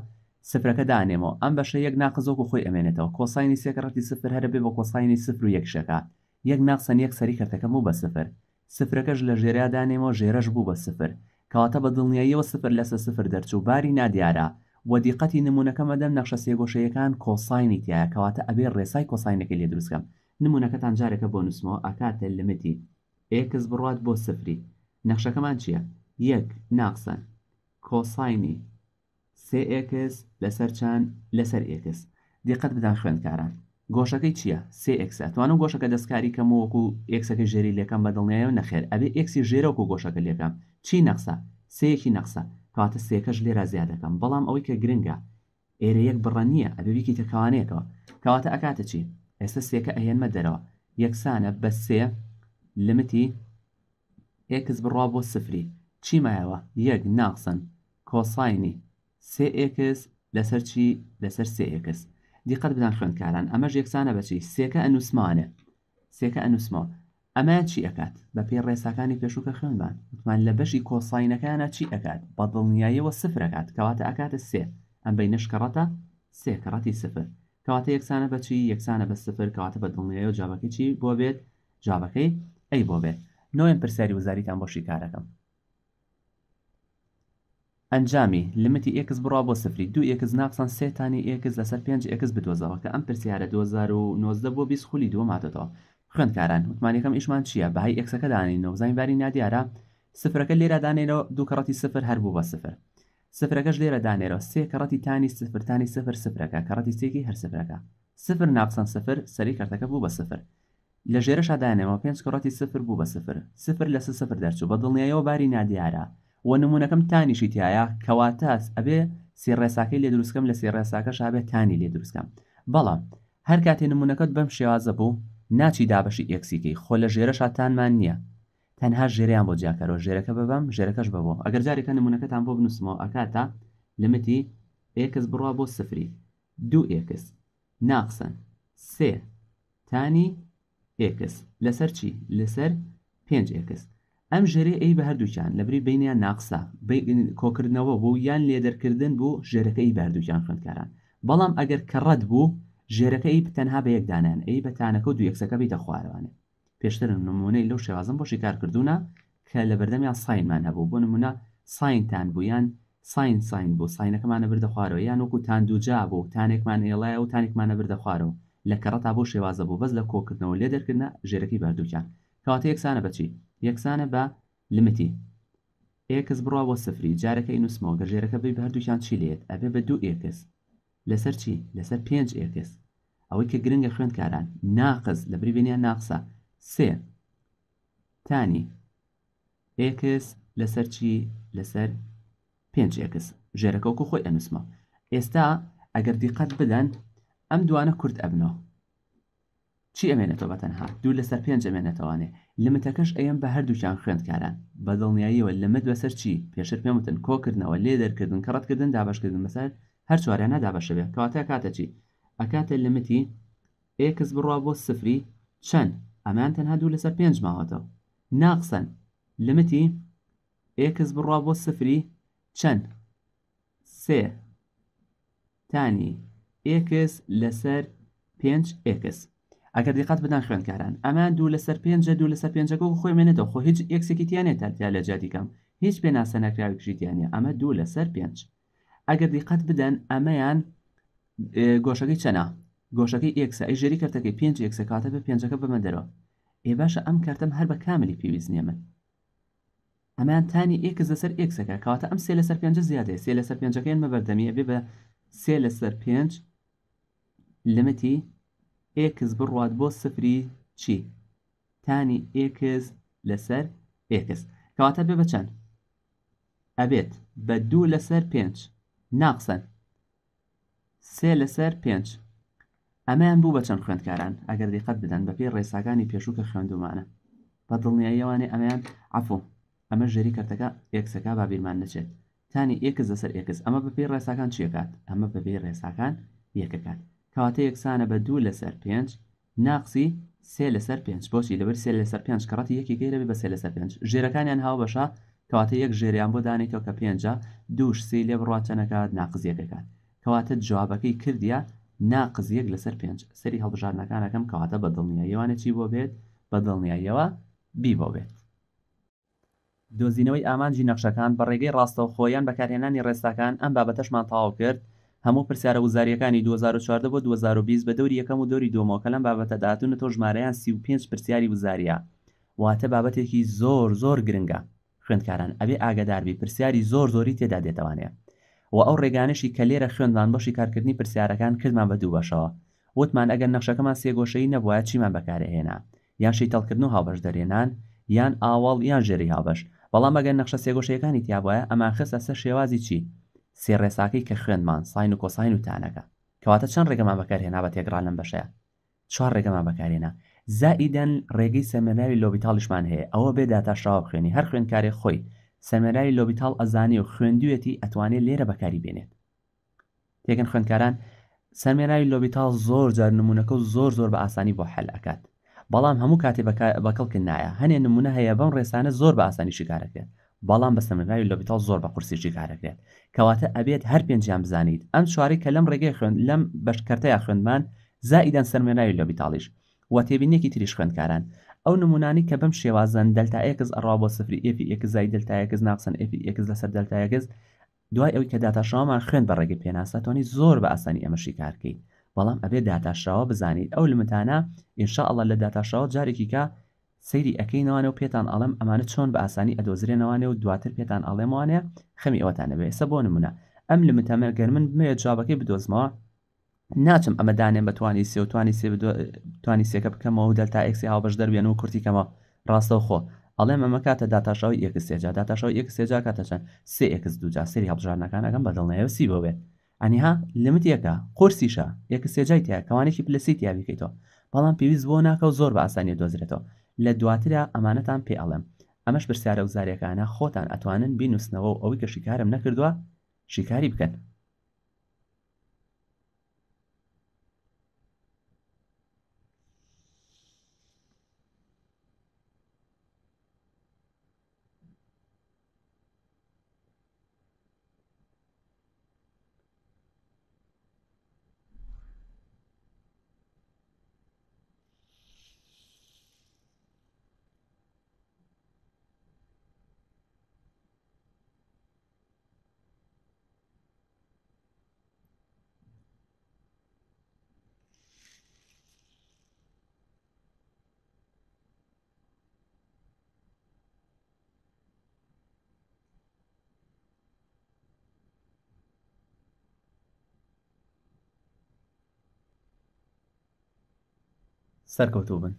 Speaker 1: سفرەکە دانێمەوە ئەم بەشە یەک ناقزۆک و خۆی ئەمێنێتەوە کۆساینی سێکڕەتی سفر هەرە بێ بە کۆساینی سفر و یەکشەکە یەک ناقسەن یەک سەری کردەکەم و بە سفر سفرەکەش لە ژێرا دانێمەوە ژێرەش بوو بە سفر کەواتە بە دڵنیاییەوە سفر لەسە سفر دەرچوو باری نادیارە وە دیقەتی نمونونەکە مەدەم نەخشە سێگۆشەیەکان کۆساینی تایە کەواتە ئەبێ ڕێسای کۆساینەکە لێ دروستکەم نمونونەکەتان جارێکە بۆ نووسمەوە ئاکاتە لمەتی ئێکس بڕات بۆ سفری نەخشەکەمان چییە؟ یەک ناقسەن کۆساینی سX لەسەر چند لەسەر X دقت بدان خوێندکاران گۆشەکەی چییە سX توانم گۆشەکە دەستکاری کەم وەکو ئەکسەکە ژێری لەکەم بەدڵنیایە نەخێر ئەبێ ئەکسی ژێرەکو گۆشەکە لەکەم چی نەخسە سەیەکی نەخسە کاتە سێکەش لێرە زیادەکەم بەڵام ئەوەی کە گرنگە ئێرەیەک بڕەن نییە ئەبێویکی تەکەوانەیەکەوە کەواتە ئەکاتە چی ئێستا سێکە ئەهێنمە دەرەوە یەکسانە بە سێ لمتی ئکس بڕوا بۆ سفری چی مایەوە یەک ناقسن کۆساینی سX لەسەر چی لەسەر سX دیقەت بدان خوێندکاران ئەمەش یەکسانە بەچی سێکە ئەنووسمانە سێکە ئەنووسمەوە ئەمە چی ئەکات بە پێ ڕێساکانی پێشووکە خوێنمان وتمان لە بەشی کۆساینەکانە چی ئەکات بە دڵنیاییەوە سفرەکات کەواتە ئەکاتە سێ ئەم بەی نشکەڕەتە سێکەڕەتی سفر کەواتە یەکسانە بەچی یەکسانە بە سفر کەواتە بە دڵنیایی و جاابەکە چی بۆ بێت جاابەکەی ئەی بۆ بێت نۆیان پرسیاری وزاریتان بۆشی کارەکەم ئەنجامی لمتی ئکس بڕا بۆ سفری دو ئکس ناقسان سێتانی ئکس لەسەر پێنج ئکس بدۆزەوە کە ئەم پرسیارە 2009 بۆ 20 خولی دووە ماتەوە خوێندکاران وتمانەکەم ئیشمان چییە بەهای ئکسەکە دانی نۆزانین باری نادیارە سفرەکە لێرە دانێنەوە دوو کەڕەتی سفر هەر بوو بە سفر سفرەکەش لێرە دانێرەوە سێ کەڕەتی تانی سفرتانی سفر سفرەکە کەڕەتی سێکی هەر سفرەکە سفر ناقسان سفر سەری کارتەکە بوو بە سفر لە ژێرەشادانەوە پێنج کڕەتی سفر بوو بە سفر سفر لە سفر دەرچوو بە دڵنیایەوە باری نادیارە و نمونونەکەم تانیشی تایە کەواتەس ئەبێ سێڕێساکەی لێ دروستکەم لە سێڕێساکەش ئابێ تانی لێ دروستکەم بەڵام هەر کاتێ نمونونەکەت بەم شێوازە بوو ناچی دابەشی ئەکسیکەی خۆ لە ژێرە شاتانمان نییە تەنها ژێریان بۆ جیاکەەوە ژێرەکە ببم ژێرەکەش ببوو ئەگەر جارێکە نمونونەکەتان بۆ بنووسمەوە ئەکاتە لمتی ئێکس بڕوا بۆ سفری دوو ئێکس ناقسن سێ تانی ئێکس لەسەر چی لەسەر پێنج ئێکس ئەم ژێرە ئەی بە هەردووچان لەبری بینیان ناقسە کۆکردنەوە بوو یان لێدەرکردن بوو ژێرەکەی بەردووچان خوندکاران بەڵام ئەگەر کەڕەت بوو ژێرەکەی تەنها بە یەکدانیان ئەی بەتانەکە و دو یەکسەکە بیتە خوارەوانێ پێشتر نمونەی لەو شێوازم بۆشی کارکردوون کە لە بەردەمیان ساینمان هەبوو بۆ نمونە ساینتان بوویان ساین ساین بۆ ساینەکەمانە بردە خوارەوە یان وەکو تان دووجا بوو تانێکمان ئێڵایە و تانێکمانە بردە خوارەوە لە کەڕەتا بۆ شێوازە بوو بەس لە کۆکردنەوە لێ دەرکردە ژێرەکەی بەردووچان کەواتە یەکسانە بچی یەکسانە بە لمتی ئێکس بڕاوە سفری جارەکەی نووسمەوە گەژێرەکە بی بەردووشان چی لێت ئەبێ بە دوو ئێکس لەسەر چی لەسەر پێنج ئێکس ئەوەی کە گرنگە خوێندکاران ناقز لە بریبینیان ناقسە سێ تانی ئێکس لەسەر چی لەسەر پێنج ئێکس ژێرەکەوکو خۆی ئەنووسمە ئێستا ئەگەر دیقەت بدەن ئەم دوانە کورد ئەبنەوە چی ئەمێنێتەوە بە تەنها دوو لەسەر پێنج ئەمێنێتەوەانێ لمتەکەش ئەیەم بە هەردووچان خوێندکاران بە دڵنیاییەوە لەمت بەسەر چی پێشتر پێمتن کۆکردنەوە لێ دەرکردن کەڕەتکردن دابشکردن بەسەر هەر چوارانە دابەشەوێ کەواتە کاتە چی ئەکاتە لمتی ئێکس بڕوا بۆ سفری چەند ئەمان تەنها دوو لەسەر پێنج ماوەتەوە ناقسەن لمتی ئێکس بڕوا بۆ سفری چەند سێ تانی ئێکس لەسەر پێنج ئێکس ئەگەر دقات بدان خوێندکاران ئەمان دوو لەسەر پێنج دوو لەسەر پێنجەکە و خۆێنێتەوە خۆ هیچ یەکسێکیتیانێت تاتیا لە جادیکەم هیچ پێ ناسەنەکراویژیتیانە ئەمە دوو لەسەر پێنج ئەگەر دقات بدەن ئەمەیان گۆشەکەی چەنا گۆشەکەی ئکسسا ئیژێری کردەکەی پێنج یەکسکاتە بە پێنجەکە بمەندەرەوە ئێ باشە ئەم کارتم هەر بە کاملی پێویست نیێمن ئەمان تانی ئکس لەسەر ئکسەکە کاتە ئەم سێ لەسەر پێنج زیادێ سێ لەسەر پێنجەکەیان مەبەردەمیە بێ بە سێ لەسەر پێنج لمتی ئێکس بڕوات بۆ سفری چی تانی ئێکس لەسەر ئێکس کەواتە بێ بەچەند ئەبێت بە دوو لەسەر پێنج ناقسەن سێ لەسەر پێنج ئەمەیان بوو بە چەند خوێندکاران ئەگەر دقت بدەن بەپی ڕێساگانی پێشووکە خوێندومانە بە دڵنیاییەوانێ ئەمەیان عفو ئەمە ژێری کردەکە ئێکسەکە بابییرمان نەچێت تانی ئێکس لەسەر ئێکس ئەمە بەپی ڕێساکان چیەکات ئەمە بەبێ ڕێساکان یەکەکات کەواتە یەکسانە بە دوو لەسەر پێنج ناقسی سێ لەسەر پێنج بۆچی لەبەر سێ لەسەر پێنج کەڕەتی یەکی گەیرە بێ بە سێ لەسەر پێنج ژێرەکانیان هاو بەشە کەواتە یەک ژێریان بۆ دانیتەوە کە پێنجە دووش سی لێ بڕاتەنەکات ناقزیەکەکات کەواتە جوابەکەی کردیا ناقز یەک لەسەر پێنج سەری هەڵبژارنەکانەکەم کەواتە بە دڵنیاییوانە چی بۆ بێت بە دڵنیاییەوە بی بۆ بێت دۆزینەوەی ئامانجی نەخشەکان بە ڕێگەی ڕاستەوخۆیان بەکارهێنانی ڕێستاکان ئەم بابەتەشمان تەواو کرد هەموو پرسیارە وزاریەکانی 2014 بۆ 2020 بە دەوری یەکەم و دەوری دۆمۆکە لەم بابەتە داهاتونە تۆ ژمارەیان 35 پرسیاری وزاریە واتە بابەتێکی زۆر زۆر گرنگە خوێندکاران ئەبێ ئاگداربی پرسیاری زۆر زۆری تێدا دێتوانێ و ئەو ڕێگانشی کە لێرە خوێندمان بەشی کارکردنی پرسیارەکان کردمان بە دوو بەشەوە وتمان ئەگەر نەخشەکەمان سێگۆشەی نەبواە چیمان بەکارهێنا یان شەیتەڵکردن و هاوبەش دەرێنان یان ئاواڵ یان ژێری هاوبەش بەڵام ئەگەر نەخشە سێگۆشەکانی تیاوایە ئەمان خستە سەر شێوازی چی سێ ڕێساکەی کە خوێنمان ساین و کۆساین و تانەکە کەواتە چەند ڕێگەمان بەکارهێنا بە تێگران لەم بەشەیە چوار ڕێگەمان بەکارێنە زائیدەن ڕێگەی سەمێناوی لۆبیتالشمان هەیە ئەوە بێداتا شراوە خوێنی هەر خوێنکاری خۆی سەمێناوی لۆبیتال ئەزانی و خوێندوێتی ئەتوانێت لێرە بەکاری بێنێت تێکن خوێنکاران سەمێناوی لۆبیتال زۆر جار نمونونەکە و زۆر زۆر بە ئاسانی بۆ حل ئەکات بەڵام هەموو کاتێ بەکەڵکن نایە هەنێ نمونە هەیە بەم ڕێسانە زۆر بە ئاسانی شکارەکە بەڵام بە سەمرناوی لۆبیتال زۆر بە قورسێکی کارەکرێت کەواتە ئەبێت هەر پێنجیان بزانیت ئەم چواری کە لەم ڕێگەی خوێن لەم بەشکردەیە خوێندمان زائیدەن سەرمێناوی لۆبیتاڵیش و تێبینێکی تریش خوێندکاران ئەو نمونانی کە بەم شێوازن دەلتاەکەز ئەڕا بۆ سفری ئفی ئەکزای دلتاەکەز ناقسن ئفی ئەکز لەسەر دلتاەکەز دوای ئەوی کە داتاشامان خوێن بە ڕێگە پێناسەتۆنی زۆر بە ئاسانی ئەمەشی کارکەیت بەڵام ئەبێ داتاشراوە بزانیت ئەو لمتانە ئینشاءڵە لە داتاشراوە جارێکی کە سەیری ئەەکەینەوانە و پێتان ئەڵم ئەمانە چۆن بە ئاسانی ئەدۆزرێنەوانێ و دواتر پێتان ئەڵێمانێ خەمی ئەوەتانە بێ سە بۆ نمونە ئەم لە متەمەرگەر من بمێت جوابەکەی بدۆزمەوە ناچم ئەمە دانێن بەتوانی سێ و توانی سێ توانی سێکە بکەمەوە و دەلتا ئەکسی هاوبەش دەربێن و کورتیکەمە ڕاستە خۆ ئەڵێ ئەمە کاتە داتاشاوی یەک سێجا داتاشاوی یەک سێجا کاتە چەند سێ ئەکس دوجا سری هەڵبژارنەکانەکەم بەدڵنەوە سی بوێت ئەنیها لەمت یەکە قرسیشە یەک سێجای تیا کەوانێکی پلسی تیاویکەیتەوە بەڵام پێویست بۆ ناکە و زۆر بە ئاسانی دۆزرێتەوە لە دواترە ئەمانەتان پێ ئەڵێم ئەمەش پرسیارە وزارەکانە خۆتان ئەتوانن بینوسنەوە و ئەوەی کە شیکارم نەکردووە شیکاری بکەن سەرکەوتوو بن